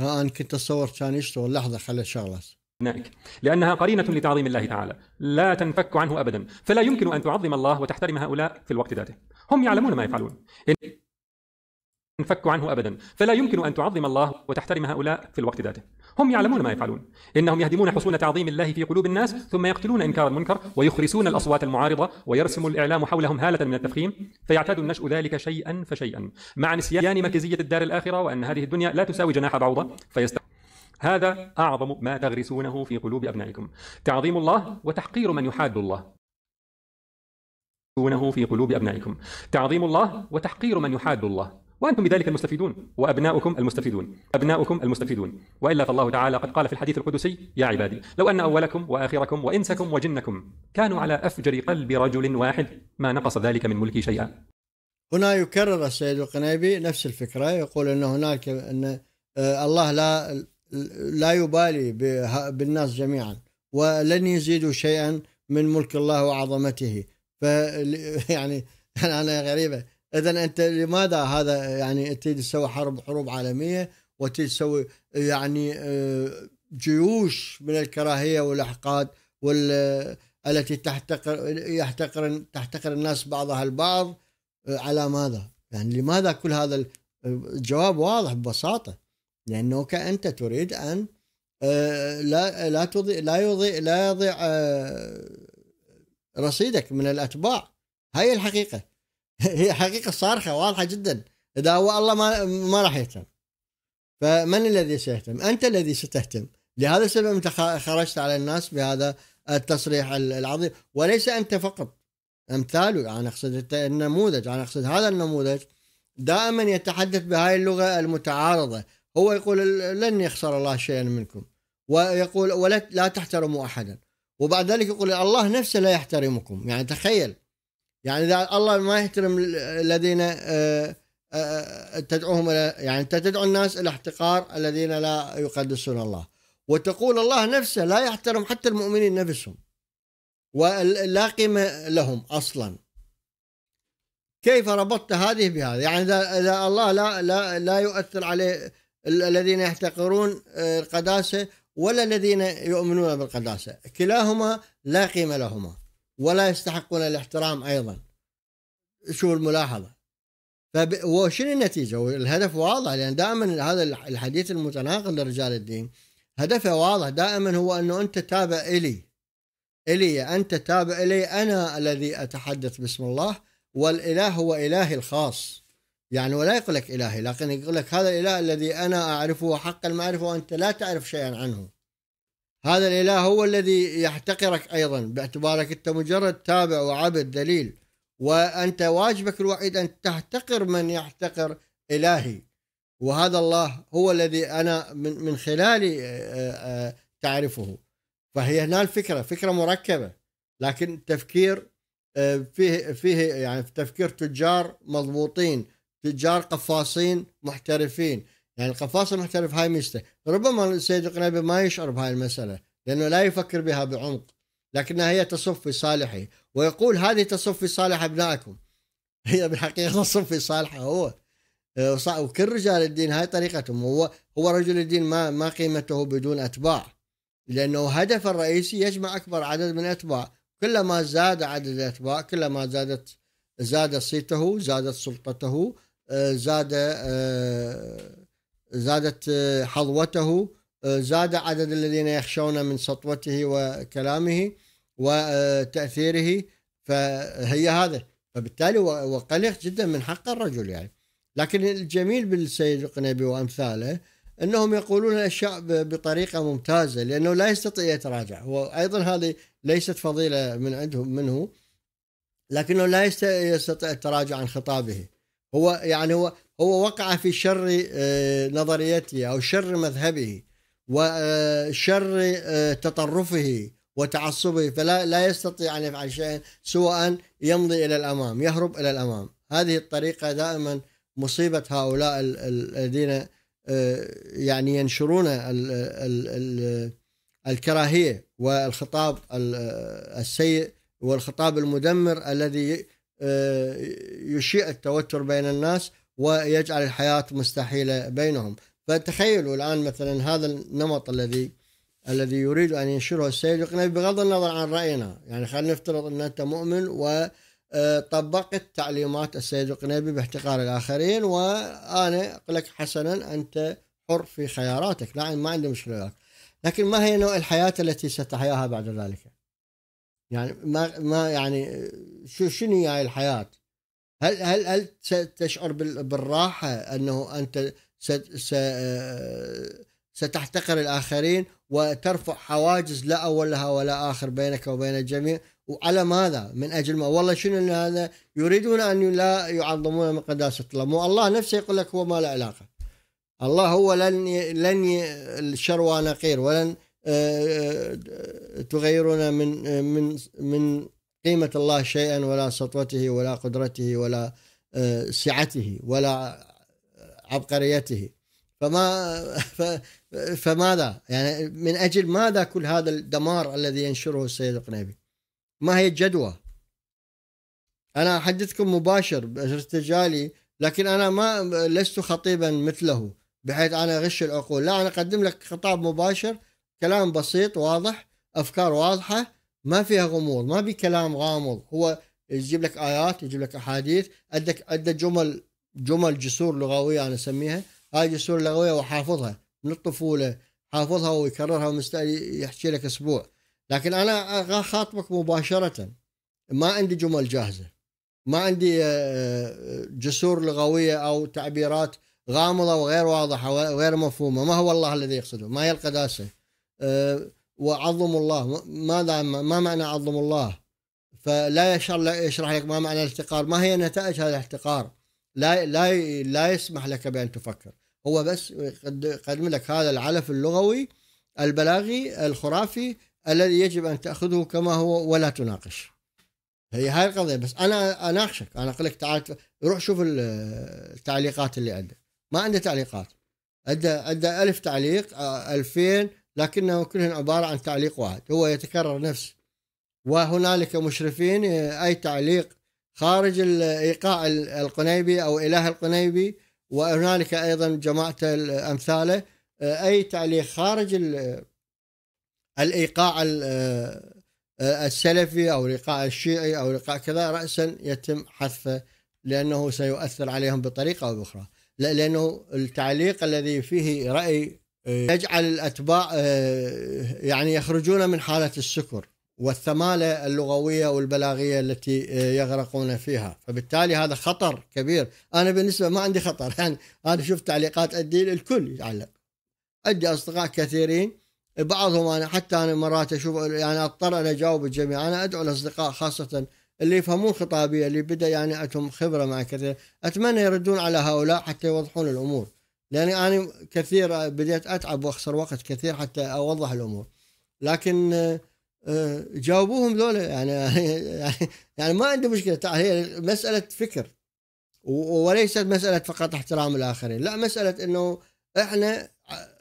ها انا كنت اتصور كان يشتغل لحظه خلي شغله أبنائك لأنها قرينة لتعظيم الله تعالى لا تنفك عنه أبدا فلا يمكن أن تعظم الله وتحترم هؤلاء في الوقت ذاته هم يعلمون ما يفعلون تنفك عنه أبدا فلا يمكن أن تعظم الله وتحترم هؤلاء في الوقت ذاته هم يعلمون ما يفعلون إنهم يهدمون حصون تعظيم الله في قلوب الناس ثم يقتلون إنكار المنكر ويخرسون الأصوات المعارضة ويرسم الإعلام حولهم هالة من التفخيم فيعتاد النشء ذلك شيئا فشيئا مع نسيان مركزية الدار الآخرة وأن هذه الدنيا لا تساوي جناح بعوضة فيست... هذا أعظم ما تغرسونه في قلوب أبنائكم تعظيم الله وتحقير من يحاد الله في قلوب أبنائكم تعظيم الله وتحقير من يحاد الله وأنتم بذلك المستفيدون وأبناؤكم المستفيدون أبناؤكم المستفيدون وإلا فالله تعالى قد قال في الحديث القدسي يا عبادي لو أن أولكم وآخركم وإنسكم وجنكم كانوا على أفجر قلب رجل واحد ما نقص ذلك من ملكي شيئا هنا يكرر السيد القنيبي نفس الفكرة يقول أن هناك أن آه، الله لا لا يبالي بالناس جميعا ولن يزيدوا شيئا من ملك الله وعظمته ف (laughs) يعني انا غريبه اذا انت لماذا هذا يعني تريد تسوي حرب حروب عالميه وتريد تسوي يعني آه، جيوش من الكراهيه والاحقاد وال التي تحتقر يحتقر تحتقر الناس بعضها البعض آه، على ماذا؟ يعني لماذا كل هذا الجواب آه، واضح ببساطه لانك انت تريد ان آه، لا لا تضيع لا يضيع لا يضيع آه، رصيدك من الاتباع هاي الحقيقه (laughs) هي حقيقه صارخه واضحه جدا اذا هو الله ما ما راح يهتم فمن الذي سيهتم؟ انت الذي ستهتم لهذا السبب انت خرجت على الناس بهذا التصريح العظيم وليس انت فقط امثاله انا اقصد النموذج انا اقصد هذا النموذج دائما يتحدث بهاي اللغه المتعارضه هو يقول لن يخسر الله شيئا منكم ويقول ولا لا تحترموا احدا وبعد ذلك يقول الله نفسه لا يحترمكم يعني تخيل يعني اذا الله ما يحترم الذين آه، آه، آه، تدعوهم الى يعني انت تدعو الناس الى احتقار الذين لا يقدسون الله وتقول الله نفسه لا يحترم حتى المؤمنين نفسهم ولا قيمه لهم اصلا كيف ربطت هذه بهذا يعني اذا الله لا لا لا يؤثر عليه الذين يحتقرون آه، القداسة ولا الذين يؤمنون بالقداسة كلاهما لا قيمة لهما ولا يستحقون الاحترام أيضا شو الملاحظة وشنو النتيجة الهدف واضح لأن دائما هذا الحديث المتناقض لرجال الدين هدفه واضح دائما هو أنه أنت تابع إلي إلي أنت تابع إلي أنا الذي أتحدث باسم الله والإله هو إلهي الخاص يعني ولا يقول لك إلهي لكن يقول لك هذا الإله الذي أنا أعرفه حق المعرفة وأنت لا تعرف شيئا عنه هذا الإله هو الذي يحتقرك أيضا باعتبارك أنت مجرد تابع وعبد دليل وأنت واجبك الوحيد أن تحتقر من يحتقر إلهي وهذا الله هو الذي أنا من خلالي آه، آه، آه، تعرفه فهي هنا الفكرة فكرة مركبة لكن تفكير فيه فيه يعني تفكير تجار مضبوطين تجار قفاصين محترفين يعني القفاص المحترف هاي ميزته ربما السيد القنيبي ما يشعر بهاي المسألة لأنه لا يفكر بها بعمق لكنها هي تصف في صالحه ويقول هذه تصف في صالح أبنائكم (laughs) هي بالحقيقة تصف في صالحه هو آه، وكل رجال الدين هاي طريقتهم هو هو رجل الدين ما ما قيمته بدون أتباع لأنه هدفه الرئيسي يجمع أكبر عدد من الأتباع كلما زاد عدد الأتباع كلما زادت زاد صيته زادت سلطته آه، زاد آه، زادت آه، حظوته زاد عدد الذين يخشون من سطوته وكلامه وتأثيره فهي هذا فبالتالي وقلق جدا من حق الرجل يعني لكن الجميل بالسيد القنيبي وأمثاله أنهم يقولون الأشياء بطريقة ممتازة لأنه لا يستطيع يتراجع وأيضا هذه ليست فضيلة من عندهم منه لكنه لا يستطيع التراجع عن خطابه هو يعني هو هو وقع في شر آه، نظريته او شر مذهبه وشر آه، آه، تطرفه وتعصبه فلا لا يستطيع ان يفعل شيئا سوى ان يمضي الى الامام يهرب الى الامام هذه الطريقه دائما مصيبه هؤلاء الذين يعني ينشرون الكراهيه والخطاب السيء والخطاب المدمر الذي آه، يشيع التوتر بين الناس ويجعل الحياة مستحيلة بينهم فتخيلوا الآن مثلا هذا النمط الذي الذي يريد أن ينشره السيد القنبي بغض النظر عن رأينا يعني خلينا نفترض أن أنت مؤمن وطبقت آه، تعليمات السيد القنيبي باحتقار الآخرين وأنا أقول لك حسنا أنت حر في خياراتك لا نعم، ما عندي مشكلة لك لكن ما هي نوع الحياة التي ستحياها بعد ذلك؟ يعني ما ما يعني شو شنو هي الحياه؟ هل هل هل تشعر بالراحه انه انت ستحتقر الاخرين وترفع حواجز لا اول لها ولا اخر بينك وبين الجميع وعلى ماذا؟ من اجل ما والله شنو هذا؟ يريدون ان لا يعظمون من قداسه الله، مو الله نفسه يقول لك هو ما له علاقه. الله هو لن لن الشر وانا قير ولن تغيرون من من من قيمة الله شيئا ولا سطوته ولا قدرته ولا آه، سعته ولا عبقريته فما فماذا يعني من أجل ماذا كل هذا الدمار الذي ينشره السيد القنيبي ما هي الجدوى أنا أحدثكم مباشر بارتجالي لكن أنا ما لست خطيبا مثله بحيث أنا أغش العقول لا أنا أقدم لك خطاب مباشر كلام بسيط واضح افكار واضحه ما فيها غموض ما بي كلام غامض هو يجيب لك ايات يجيب لك احاديث عندك عدة جمل جمل جسور لغويه انا اسميها هاي جسور لغويه وحافظها من الطفوله حافظها ويكررها ومستقل يحكي لك اسبوع لكن انا اخاطبك مباشره ما عندي جمل جاهزه ما عندي آه، آه، جسور لغويه او تعبيرات غامضه وغير واضحه وغير مفهومه ما هو الله الذي يقصده ما هي القداسه آه، وعظم الله ماذا ما معنى عظم الله فلا يشرح يشرح لك ما معنى الاحتقار ما هي نتائج هذا الاحتقار لا لا لا يسمح لك بان تفكر هو بس يقدم لك هذا العلف اللغوي البلاغي الخرافي الذي يجب ان تاخذه كما هو ولا تناقش هي هاي القضيه بس انا اناقشك انا اقول لك تعال روح شوف التعليقات اللي عنده ما عنده تعليقات عنده عنده 1000 تعليق 2000 آه، لكنه كلهن عبارة عن تعليق واحد هو يتكرر نفسه وهنالك مشرفين أي تعليق خارج إيقاع القنيبي أو إله القنيبي وهنالك أيضا جماعة أمثاله أي تعليق خارج الإيقاع السلفي أو الإيقاع الشيعي أو الإيقاع كذا رأسا يتم حذفه لأنه سيؤثر عليهم بطريقة أو بأخرى لأنه التعليق الذي فيه رأي إيه. يجعل الاتباع إيه، يعني يخرجون من حاله السكر والثماله اللغويه والبلاغيه التي إيه، يغرقون فيها، فبالتالي هذا خطر كبير، انا بالنسبه ما عندي خطر، (laughs) يعني انا شفت تعليقات الدين الكل يتعلق. عندي اصدقاء كثيرين بعضهم انا حتى انا مرات اشوف يعني اضطر ان اجاوب الجميع، انا ادعو الاصدقاء خاصه اللي يفهمون خطابيه اللي بدا يعني عندهم خبره مع كثير، اتمنى يردون على هؤلاء حتى يوضحون الامور. لاني انا كثير بديت اتعب واخسر وقت كثير حتى اوضح الامور لكن آه، جاوبوهم ذولا يعني (laughs) يعني ما عندي مشكله تعال هي مساله فكر وليست مساله فقط احترام الاخرين لا مساله انه احنا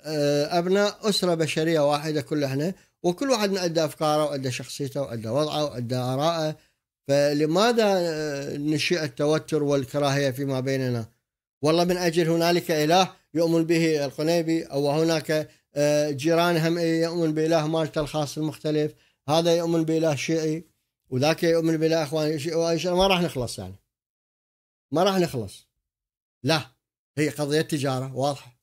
آه، ابناء اسره بشريه واحده كل احنا وكل واحد عنده افكاره وعنده شخصيته وعنده وضعه وعنده اراءه فلماذا آه، نشيء التوتر والكراهيه فيما بيننا؟ والله من أجل هنالك إله يؤمن به القنيبي أو هناك آه، جيران هم يؤمن بإله مالته الخاص المختلف هذا يؤمن بإله شيعي وذاك يؤمن بإله إخواني ما راح نخلص يعني ما راح نخلص لا هي قضية تجارة واضحة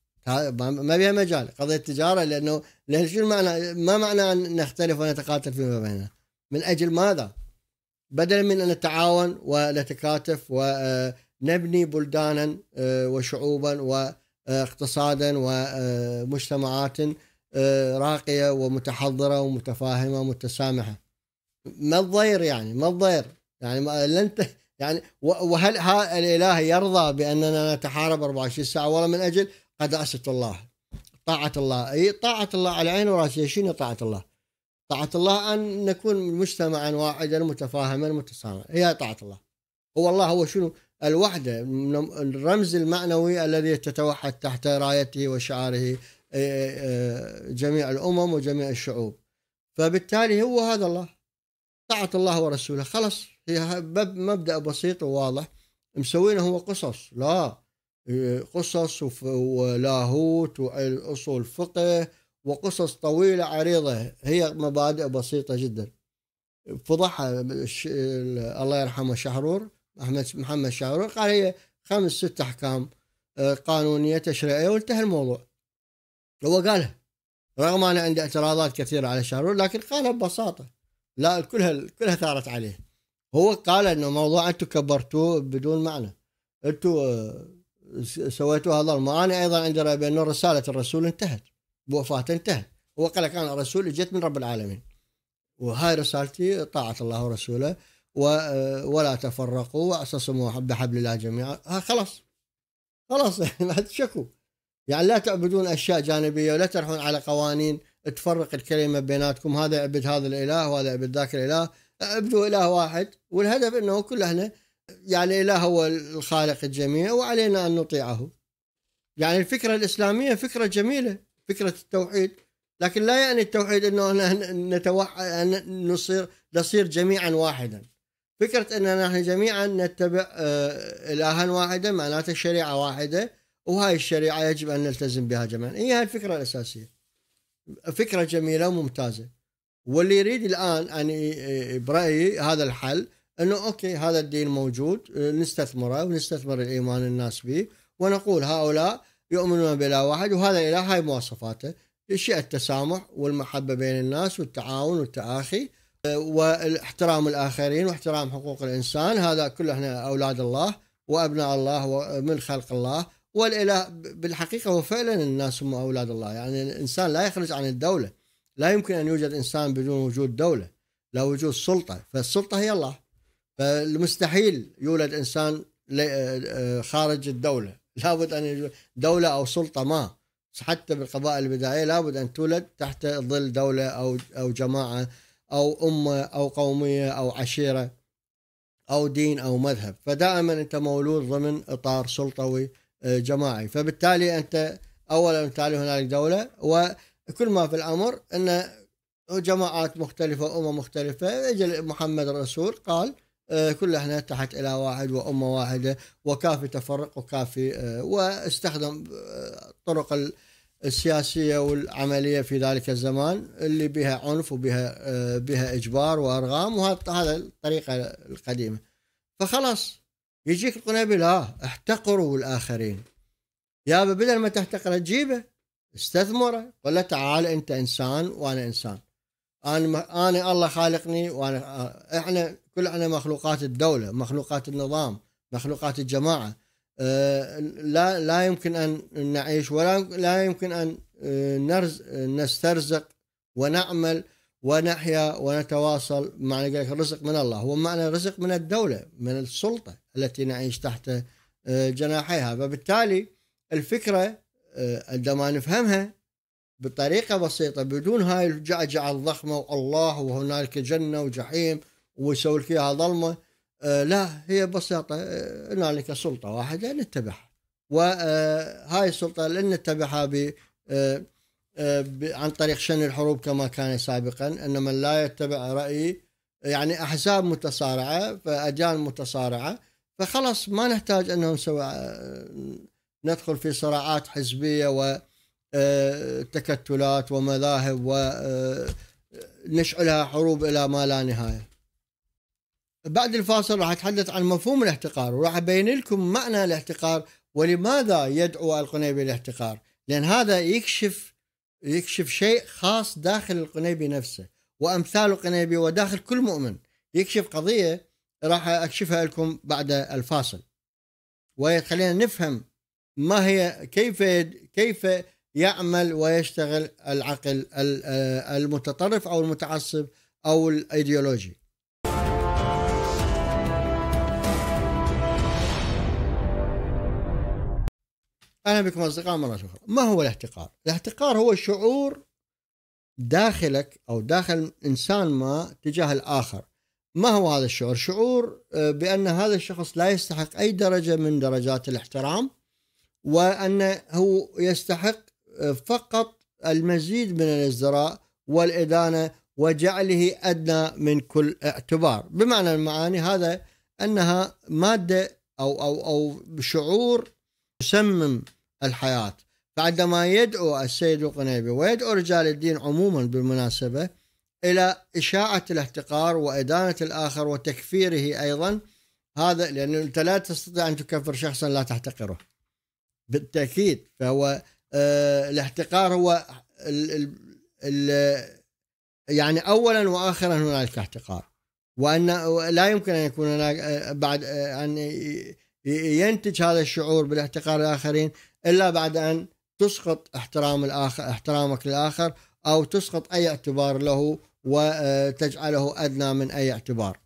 ما بها مجال قضية تجارة لأنه لأن شو المعنى ما معنى أن نختلف ونتقاتل فيما بيننا من أجل ماذا بدلا من أن نتعاون ونتكاتف و آه، نبني بلدانا آه، وشعوبا واقتصادا ومجتمعات آه، راقيه ومتحضره ومتفاهمه ومتسامحه ما الضير يعني ما الضير يعني ما لن ت... يعني وهل الاله يرضى باننا نتحارب 24 ساعه ولا من اجل قداسه الله طاعه الله اي طاعه الله على عيني وراسي شنو طاعه الله؟ طاعه الله ان نكون مجتمعا واحدا متفاهما متسامحا هي طاعه الله هو الله هو شنو الوحدة الرمز المعنوي الذي تتوحد تحت رايته وشعاره آه، آه، آه، جميع الأمم وجميع الشعوب فبالتالي هو هذا الله طاعة الله ورسوله خلص هي مبدأ بسيط وواضح مسوينه هو قصص لا قصص ولاهوت وأصول فقه وقصص طويلة عريضة هي مبادئ بسيطة جدا فضحها الله يرحمه شحرور احمد محمد قال هي خمس ست احكام آه، قانونيه تشريعيه وانتهى الموضوع هو قالها رغم انا عندي اعتراضات كثيره على شاورو لكن قالها ببساطه لا كلها كلها ثارت عليه هو قال انه موضوع انتم كبرتوه بدون معنى انتم آه، هذا ظلم وانا ايضا عندي راي بانه رساله الرسول انتهت بوفاته انتهت هو قال لك انا رسول اجيت من رب العالمين وهاي رسالتي طاعه الله ورسوله آه، ولا تفرقوا واعتصموا بحبل الله جميعا خلاص خلاص بعد (laughs) تشكوا يعني لا تعبدون اشياء جانبيه ولا تروحون على قوانين تفرق الكلمه بيناتكم هذا يعبد هذا الاله وهذا يعبد ذاك الاله اعبدوا اله واحد والهدف انه كلنا يعني اله هو الخالق الجميع وعلينا ان نطيعه. يعني الفكره الاسلاميه فكره جميله فكره التوحيد لكن لا يعني التوحيد انه نتوحد نصير نصير جميعا واحدا. فكره اننا نحن جميعا نتبع آه، الها واحده معناته شريعه واحده وهاي الشريعه يجب ان نلتزم بها جميعا هي هاي الفكره الاساسيه فكره جميله وممتازه واللي يريد الان ان آه، برايي هذا الحل انه اوكي هذا الدين موجود آه، نستثمره ونستثمر الايمان الناس به ونقول هؤلاء يؤمنون بلا واحد وهذا الاله هاي مواصفاته شيء التسامح والمحبه بين الناس والتعاون والتآخي واحترام الاخرين واحترام حقوق الانسان هذا كله احنا اولاد الله وابناء الله ومن خلق الله والاله بالحقيقه هو فعلا الناس هم اولاد الله يعني الانسان لا يخرج عن الدوله لا يمكن ان يوجد انسان بدون وجود دوله لا وجود سلطه فالسلطه هي الله فالمستحيل يولد انسان آه، آه، خارج الدوله (laughs) لابد ان دوله او سلطه ما حتى بالقبائل البدائيه لابد ان تولد تحت ظل دوله او او جماعه او امه او قوميه او عشيره او دين او مذهب فدائما انت مولود ضمن اطار سلطوي آه، جماعي فبالتالي انت اولا تعالي هنالك دوله وكل ما في الامر ان جماعات مختلفه وامم مختلفه اجل محمد الرسول قال آه، كل احنا تحت الى واحد وامه واحده وكافي تفرق وكافي آه، واستخدم طرق السياسية والعملية في ذلك الزمان اللي بها عنف وبها آه، بها إجبار وأرغام وهذا الطريقة القديمة فخلاص يجيك القنيبي لا آه، احتقروا الآخرين يا بدل ما تحتقره تجيبه استثمره قل له تعال أنت إنسان وأنا إنسان أنا أنا الله خالقني وأنا آه، إحنا كل احنا مخلوقات الدولة مخلوقات النظام مخلوقات الجماعة لا لا يمكن ان نعيش ولا لا يمكن ان آه، نرز نسترزق ونعمل ونحيا ونتواصل معنى الرزق من الله هو معنى الرزق من الدولة من السلطة التي نعيش تحت آه، جناحيها فبالتالي الفكرة آه، عندما نفهمها بطريقة بسيطة بدون هاي الجعجعة الضخمة والله وهنالك جنة وجحيم ويسوي لك اياها ظلمة آه، لا هي بسيطة هنالك آه، سلطة واحدة نتبعها وهاي آه، السلطة لن نتبعها ب عن طريق شن الحروب كما كان سابقا أن من لا يتبع رأيي يعني أحزاب متصارعة فأجيال متصارعة فخلاص ما نحتاج أنهم سوى ندخل في صراعات حزبية و تكتلات ومذاهب ونشعلها حروب إلى ما لا نهاية بعد الفاصل راح اتحدث عن مفهوم الاحتقار وراح ابين لكم معنى الاحتقار ولماذا يدعو القنيبي الاحتقار لان هذا يكشف يكشف شيء خاص داخل القنيبي نفسه وامثال القنيبي وداخل كل مؤمن يكشف قضيه راح اكشفها لكم بعد الفاصل ويخلينا نفهم ما هي كيف كيف يعمل ويشتغل العقل آه، المتطرف او المتعصب او الايديولوجي اهلا بكم اصدقاء مره اخرى ما هو الاحتقار الاحتقار هو شعور داخلك او داخل انسان ما تجاه الاخر ما هو هذا الشعور شعور آه، بان هذا الشخص لا يستحق اي درجه من درجات الاحترام وانه هو يستحق آه، فقط المزيد من الازدراء والادانه وجعله ادنى من كل اعتبار بمعنى المعاني هذا انها ماده او او او شعور يسمم الحياة فعندما يدعو السيد القنيبي ويدعو رجال الدين عموما بالمناسبة إلى إشاعة الاحتقار وإدانة الآخر وتكفيره أيضا هذا لأن أنت لا تستطيع أن تكفر شخصا لا تحتقره بالتأكيد فهو آه، الاحتقار هو الـ ال ال يعني أولا وآخرا هنالك احتقار وأن لا يمكن أن يكون هناك آه، بعد آه، أن ينتج هذا الشعور بالاحتقار الاخرين الا بعد ان تسقط احترام الاخر احترامك للاخر او تسقط اي اعتبار له وتجعله آه، ادنى من اي اعتبار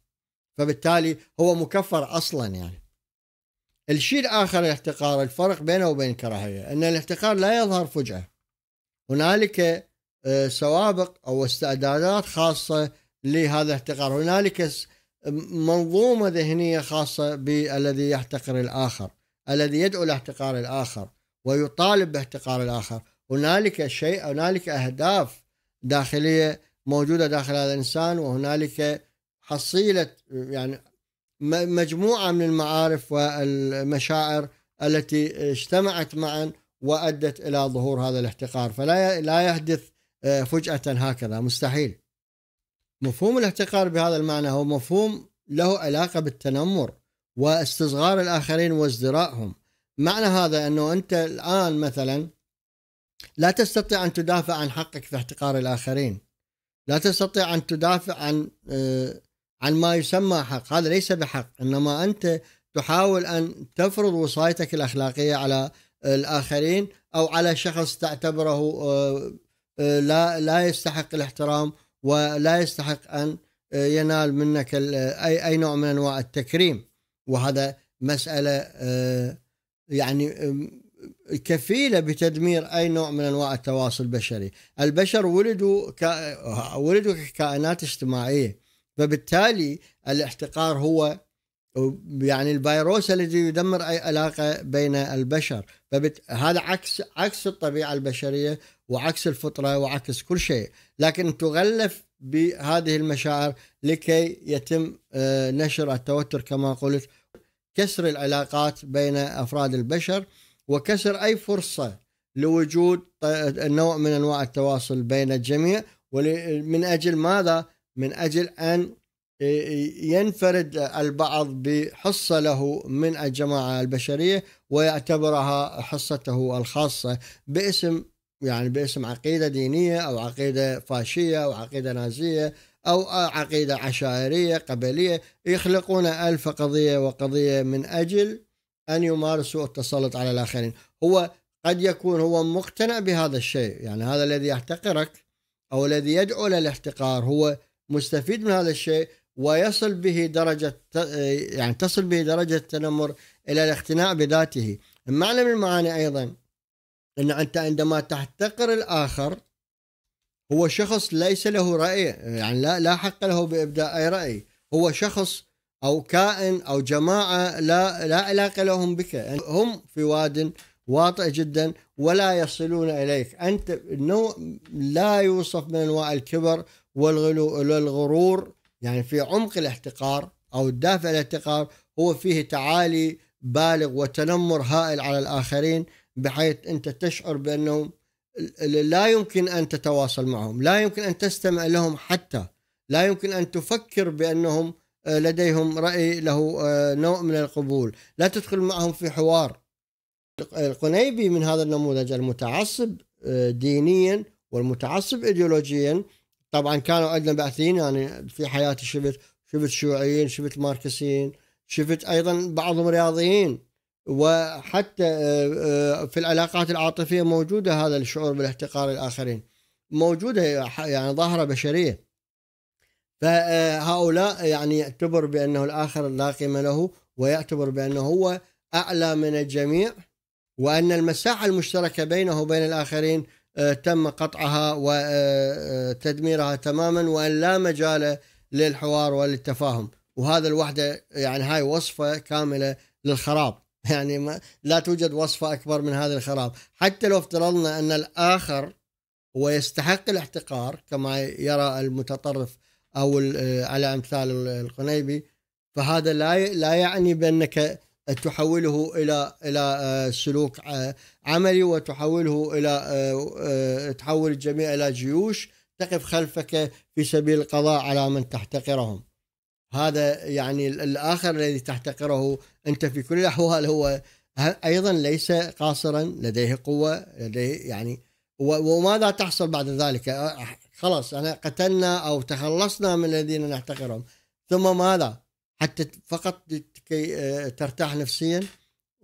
فبالتالي هو مكفر اصلا يعني الشيء الاخر الاحتقار الفرق بينه وبين الكراهيه ان الاحتقار لا يظهر فجاه هنالك آه، سوابق او استعدادات خاصه لهذا الاحتقار هنالك منظومة ذهنية خاصة بالذي يحتقر الآخر الذي يدعو لاحتقار الآخر ويطالب باحتقار الآخر هنالك شيء هنالك أهداف داخلية موجودة داخل هذا الإنسان وهنالك حصيلة يعني مجموعة من المعارف والمشاعر التي اجتمعت معا وأدت إلى ظهور هذا الاحتقار فلا لا يحدث آه، فجأة هكذا مستحيل مفهوم الاحتقار بهذا المعنى هو مفهوم له علاقة بالتنمر واستصغار الآخرين وازدراءهم معنى هذا أنه أنت الآن مثلا لا تستطيع أن تدافع عن حقك في احتقار الآخرين لا تستطيع أن تدافع عن آه، عن ما يسمى حق هذا ليس بحق إنما أنت تحاول أن تفرض وصايتك الأخلاقية على الآخرين أو على شخص تعتبره آه، آه، لا لا يستحق الاحترام ولا يستحق أن آه، ينال منك آه، أي, أي نوع من أنواع التكريم وهذا مسألة آه، يعني كفيلة بتدمير أي نوع من أنواع التواصل البشري البشر ولدوا ك... ولدوا ككائنات اجتماعية فبالتالي الاحتقار هو يعني الفيروس الذي يدمر أي علاقة بين البشر فهذا عكس عكس الطبيعة البشرية وعكس الفطره وعكس كل شيء لكن تغلف بهذه المشاعر لكي يتم آه، نشر التوتر كما قلت كسر العلاقات بين افراد البشر وكسر اي فرصه لوجود نوع من انواع التواصل بين الجميع ومن اجل ماذا؟ من اجل ان آه، ينفرد البعض بحصه له من الجماعه البشريه ويعتبرها حصته الخاصه باسم يعني باسم عقيدة دينية أو عقيدة فاشية أو عقيدة نازية أو عقيدة عشائرية قبلية يخلقون ألف قضية وقضية من أجل أن يمارسوا التسلط على الآخرين هو قد يكون هو مقتنع بهذا الشيء يعني هذا الذي يحتقرك أو الذي يدعو للاحتقار هو مستفيد من هذا الشيء ويصل به درجة يعني تصل به درجة التنمر إلى الاقتناع بذاته المعنى من المعاني أيضا لأن أنت عندما تحتقر الآخر هو شخص ليس له رأي يعني لا لا حق له بإبداء أي رأي هو شخص أو كائن أو جماعة لا لا علاقة لهم بك يعني هم في واد واطئ جدا ولا يصلون إليك أنت نوع لا يوصف من أنواع الكبر والغلو والغرور يعني في عمق الاحتقار أو الدافع الاحتقار هو فيه تعالي بالغ وتنمر هائل على الآخرين بحيث انت تشعر بانهم لا يمكن ان تتواصل معهم، لا يمكن ان تستمع لهم حتى، لا يمكن ان تفكر بانهم آه، لديهم راي له آه، نوع من القبول، لا تدخل معهم في حوار. القنيبي من هذا النموذج المتعصب آه، دينيا والمتعصب ايديولوجيا طبعا كانوا عندنا بعثيين يعني في حياتي شفت شفت شيوعيين شفت ماركسيين شفت ايضا بعضهم رياضيين وحتى آه، آه، في العلاقات العاطفية موجودة هذا الشعور بالاحتقار الآخرين موجودة يعني ظاهرة بشرية فهؤلاء آه، يعني يعتبر بأنه الآخر لا قيمة له ويعتبر بأنه هو أعلى من الجميع وأن المساحة المشتركة بينه وبين الآخرين تم قطعها وتدميرها تماما وأن لا مجال للحوار وللتفاهم وهذا الوحدة يعني هاي وصفة كاملة للخراب (laughs) يعني ما لا توجد وصفة أكبر من هذا الخراب حتى لو افترضنا أن الآخر هو يستحق الاحتقار كما يرى المتطرف أو آه، على أمثال القنيبي فهذا لا لا يعني بأنك تحوله إلى إلى آه، سلوك آه، عملي وتحوله إلى تحول الجميع إلى جيوش تقف خلفك في سبيل القضاء على من تحتقرهم هذا يعني الآخر الذي تحتقره أنت في كل الأحوال هو أيضا ليس قاصرا لديه قوة لديه يعني وماذا تحصل بعد ذلك خلاص أنا قتلنا أو تخلصنا من الذين نحتقرهم ثم ماذا حتى فقط كي ترتاح نفسيا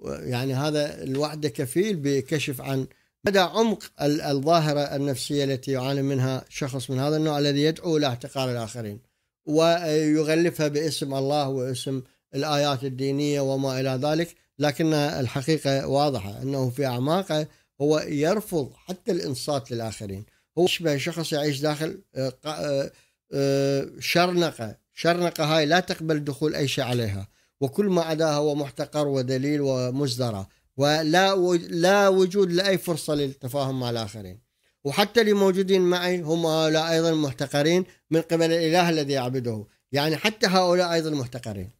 يعني هذا الوعد كفيل بكشف عن مدى عمق الظاهرة النفسية التي يعاني منها شخص من هذا النوع الذي يدعو إلى احتقار الآخرين ويغلفها باسم الله واسم الآيات الدينية وما إلى ذلك لكن الحقيقة واضحة أنه في أعماقه هو يرفض حتى الإنصات للآخرين هو يشبه شخص يعيش داخل آه، آه، آه، شرنقة شرنقة هاي لا تقبل دخول أي شيء عليها وكل ما عداها هو محتقر ودليل ومزدرى ولا لا وجود لأي فرصة للتفاهم مع الآخرين وحتى اللي موجودين معي هم هؤلاء أيضا محتقرين من قبل الإله الذي يعبده يعني حتى هؤلاء أيضا محتقرين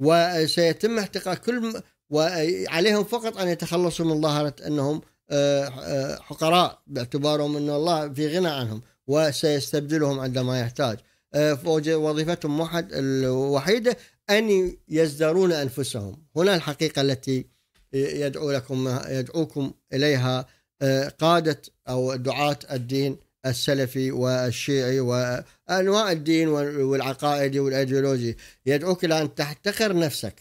وسيتم احتقار كل وعليهم فقط أن يتخلصوا من ظاهرة أنهم آه، آه، حقراء باعتبارهم أن الله في غنى عنهم وسيستبدلهم عندما يحتاج آه، وظيفتهم واحد الوحيدة أن يزدرون أنفسهم هنا الحقيقة التي يدعو لكم يدعوكم إليها قادة أو دعاة الدين السلفي والشيعي وأنواع الدين والعقائدي والأيديولوجي يدعوك إلى أن تحتقر نفسك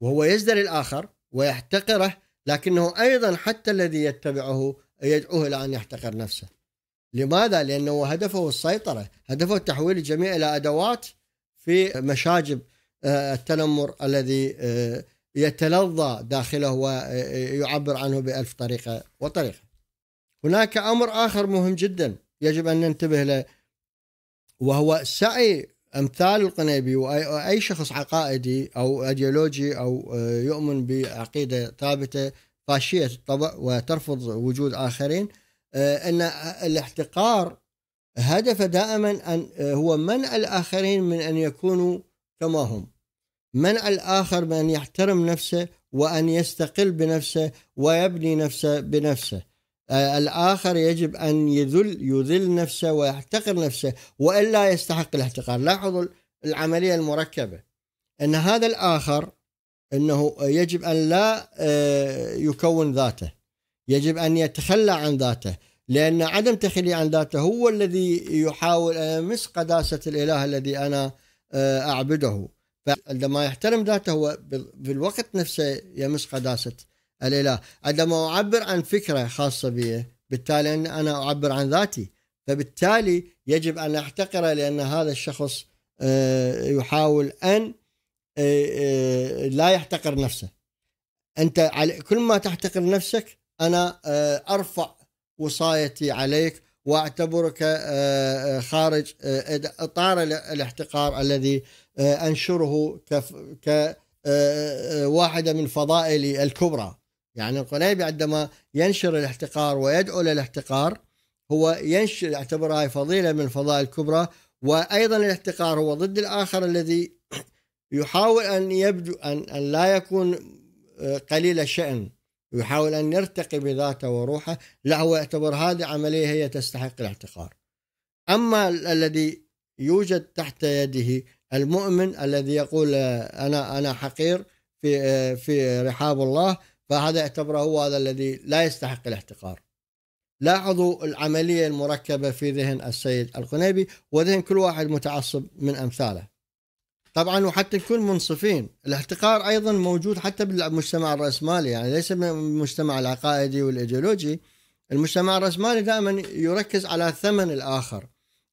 وهو يزدري الآخر ويحتقره لكنه أيضا حتى الذي يتبعه يدعوه إلى أن يحتقر نفسه لماذا؟ لأنه هدفه السيطرة هدفه تحويل الجميع إلى أدوات في مشاجب آه، التنمر الذي آه، يتلظى داخله ويعبر عنه بألف طريقة وطريقة هناك أمر آخر مهم جدا يجب أن ننتبه له وهو سعي أمثال القنيبي وأي شخص عقائدي أو أيديولوجي أو يؤمن بعقيدة ثابتة فاشية الطبع وترفض وجود آخرين أن الاحتقار هدف دائما أن هو منع الآخرين من أن يكونوا كما هم منع الآخر من أن يحترم نفسه وأن يستقل بنفسه ويبني نفسه بنفسه آه، الآخر يجب أن يذل يذل نفسه ويحتقر نفسه وإلا يستحق الاحتقار لاحظوا العملية المركبة أن هذا الآخر أنه يجب أن لا آه، يكون ذاته يجب أن يتخلى عن ذاته لأن عدم تخلي عن ذاته هو الذي يحاول أن آه، يمس قداسة الإله الذي أنا أعبده فعندما يحترم ذاته هو في الوقت نفسه يمس قداسة الإله عندما أعبر عن فكرة خاصة بي بالتالي أن أنا أعبر عن ذاتي فبالتالي يجب أن أحتقره لأن هذا الشخص آه، يحاول أن آه، آه، لا يحتقر نفسه أنت كل ما تحتقر نفسك أنا أرفع وصايتي عليك واعتبرك خارج اطار الاحتقار الذي آه، أنشره كواحدة آه، آه، من فضائلي الكبرى يعني القنيبي عندما ينشر الاحتقار ويدعو للاحتقار هو ينشر يعتبر هاي فضيلة من الفضائل الكبرى وأيضا الاحتقار هو ضد الآخر الذي يحاول أن يبدو أن, أن لا يكون قليل الشأن ويحاول أن يرتقي بذاته وروحه لا هو يعتبر هذه عملية هي تستحق الاحتقار أما الذي يوجد تحت يده المؤمن الذي يقول آه، انا انا حقير في آه، في رحاب الله فهذا يعتبره هو هذا الذي لا يستحق الاحتقار. لاحظوا العمليه المركبه في ذهن السيد القنيبي وذهن كل واحد متعصب من امثاله. طبعا وحتى نكون منصفين الاحتقار ايضا موجود حتى بالمجتمع الراسمالي يعني ليس بالمجتمع العقائدي والايديولوجي المجتمع الراسمالي دائما يركز على ثمن الاخر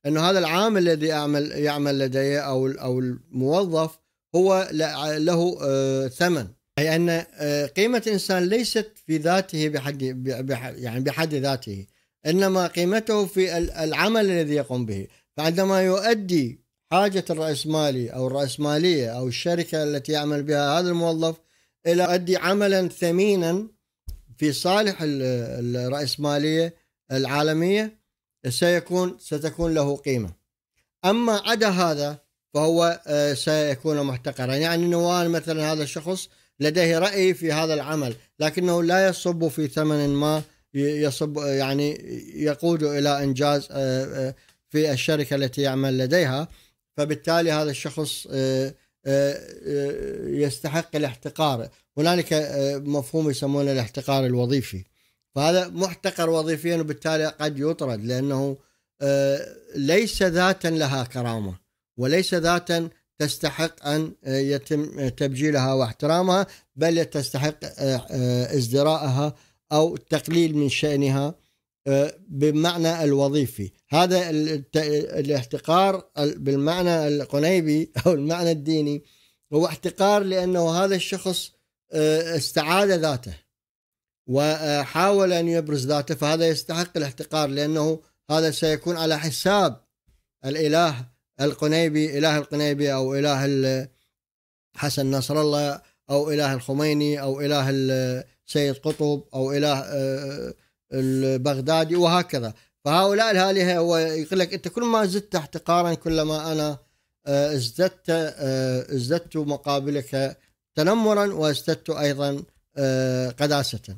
انه هذا العامل الذي اعمل يعمل لدي او او الموظف هو له آه، ثمن اي ان آه، قيمه الانسان ليست في ذاته بحد يعني بحد ذاته انما قيمته في العمل الذي يقوم به فعندما يؤدي حاجه الراسمالي او الراسماليه او الشركه التي يعمل بها هذا الموظف الى يؤدي عملا ثمينا في صالح الراسماليه العالميه سيكون ستكون له قيمة أما عدا هذا فهو آه، سيكون محتقرا يعني نوال مثلا هذا الشخص لديه رأي في هذا العمل لكنه لا يصب في ثمن ما يصب يعني يقود إلى إنجاز آه، آه، في الشركة التي يعمل لديها فبالتالي هذا الشخص يستحق الاحتقار هنالك مفهوم يسمونه الاحتقار الوظيفي فهذا محتقر وظيفيا وبالتالي قد يطرد لانه آه، ليس ذاتا لها كرامه وليس ذاتا تستحق ان آه، يتم آه، تبجيلها واحترامها بل تستحق ازدراءها او التقليل من شانها بمعنى الوظيفي هذا الاحتقار بالمعنى القنيبي (laughs) او المعنى الديني هو احتقار لانه هذا الشخص استعاد ذاته وحاول أن يبرز ذاته فهذا يستحق الاحتقار لأنه هذا سيكون على حساب الإله القنيبي إله القنيبي أو إله حسن نصر الله أو إله الخميني أو إله السيد قطب أو إله آه، آه، البغدادي وهكذا فهؤلاء الآلهة هو يقول لك أنت كل ما زدت احتقارا كلما أنا آه، ازددت ازددت مقابلك تنمرا وازددت أيضا قداسة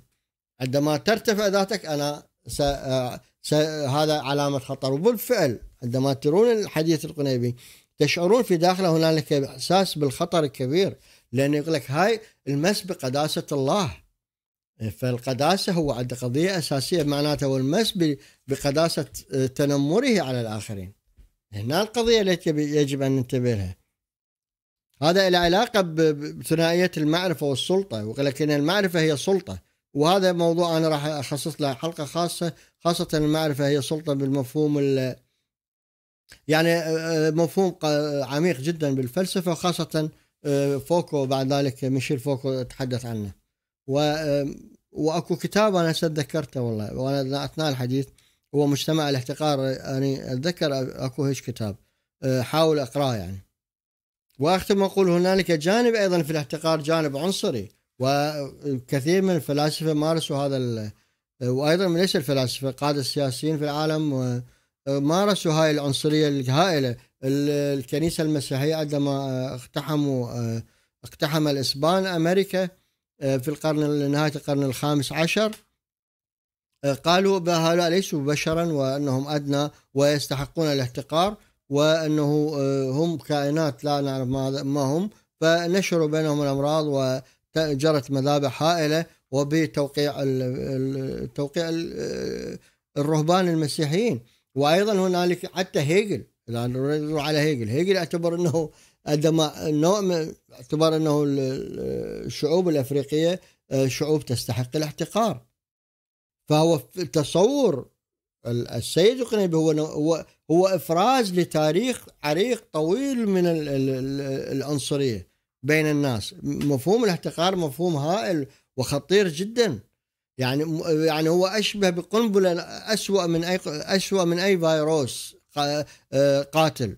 عندما ترتفع ذاتك أنا س... آه، س... هذا علامة خطر وبالفعل عندما ترون الحديث القنيبي تشعرون في داخله هنالك إحساس بالخطر الكبير لأنه يقول لك هاي المس بقداسة الله فالقداسة هو عند قضية أساسية معناته هو المس بقداسة آه، تنمره على الآخرين هنا القضية التي يجب أن ننتبه لها هذا له علاقة بثنائية المعرفة والسلطة وقال لك إن المعرفة هي سلطة وهذا موضوع انا راح اخصص له حلقه خاصه خاصه المعرفه هي سلطه بالمفهوم يعني آه، آه، مفهوم عميق جدا بالفلسفه وخاصه آه، فوكو بعد ذلك ميشيل فوكو تحدث عنه و واكو كتاب انا ذكرته والله وانا اثناء الحديث هو مجتمع الاحتقار يعني اتذكر اكو هيش كتاب حاول اقراه يعني واختم اقول هنالك جانب ايضا في الاحتقار جانب عنصري وكثير من الفلاسفه مارسوا هذا ال... وايضا ليس الفلاسفه قاده السياسيين في العالم مارسوا هاي العنصريه الهائله الكنيسه المسيحيه عندما اقتحموا اقتحم الاسبان امريكا آه، في القرن نهايه القرن الخامس عشر آه، قالوا بهؤلاء ليسوا بشرا وانهم ادنى ويستحقون الاحتقار وانه آه، هم كائنات لا نعرف ما هم فنشروا بينهم الامراض جرت مذابح هائله وبتوقيع التوقيع الرهبان المسيحيين وايضا هنالك حتى هيجل اذا نروح على هيجل هيجل اعتبر انه عندما نوع من اعتبار انه الشعوب الافريقيه آه، شعوب تستحق الاحتقار فهو تصور السيد القنيبي هو هو هو افراز لتاريخ عريق طويل من العنصريه بين الناس مفهوم الاحتقار مفهوم هائل وخطير جدا يعني يعني هو اشبه بقنبله اسوا من اي اسوا من اي فيروس آه، قاتل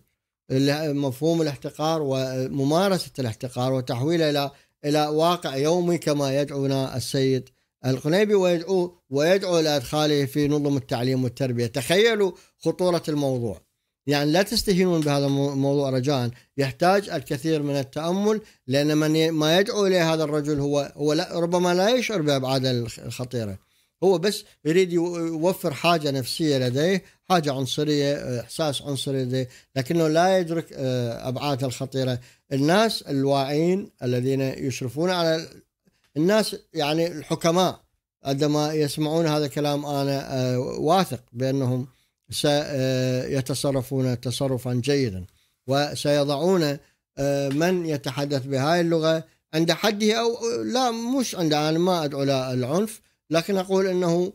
مفهوم الاحتقار وممارسه الاحتقار وتحويله الى الى واقع يومي كما يدعونا السيد القنيبي ويدعو ويدعو الى ادخاله في نظم التعليم والتربيه، تخيلوا خطوره الموضوع. يعني لا تستهينون بهذا الموضوع رجاء يحتاج الكثير من التامل لان من ما يدعو اليه هذا الرجل هو هو لا ربما لا يشعر بابعاد الخطيره هو بس يريد يوفر حاجه نفسيه لديه حاجه عنصريه احساس عنصري لديه لكنه لا يدرك آه، ابعاد الخطيره الناس الواعين الذين يشرفون على الناس يعني الحكماء عندما يسمعون هذا الكلام انا آه، واثق بانهم سيتصرفون آه، تصرفا جيدا وسيضعون آه، من يتحدث بهاي اللغة عند حده أو آه، لا مش عند أنا ما أدعو للعنف لكن أقول أنه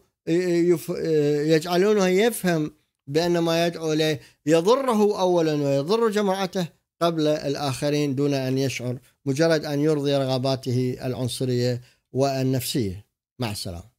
يجعلونه يفهم بأن ما يدعو إليه يضره أولا ويضر جماعته قبل الآخرين دون أن يشعر مجرد أن يرضي رغباته العنصرية والنفسية مع السلامة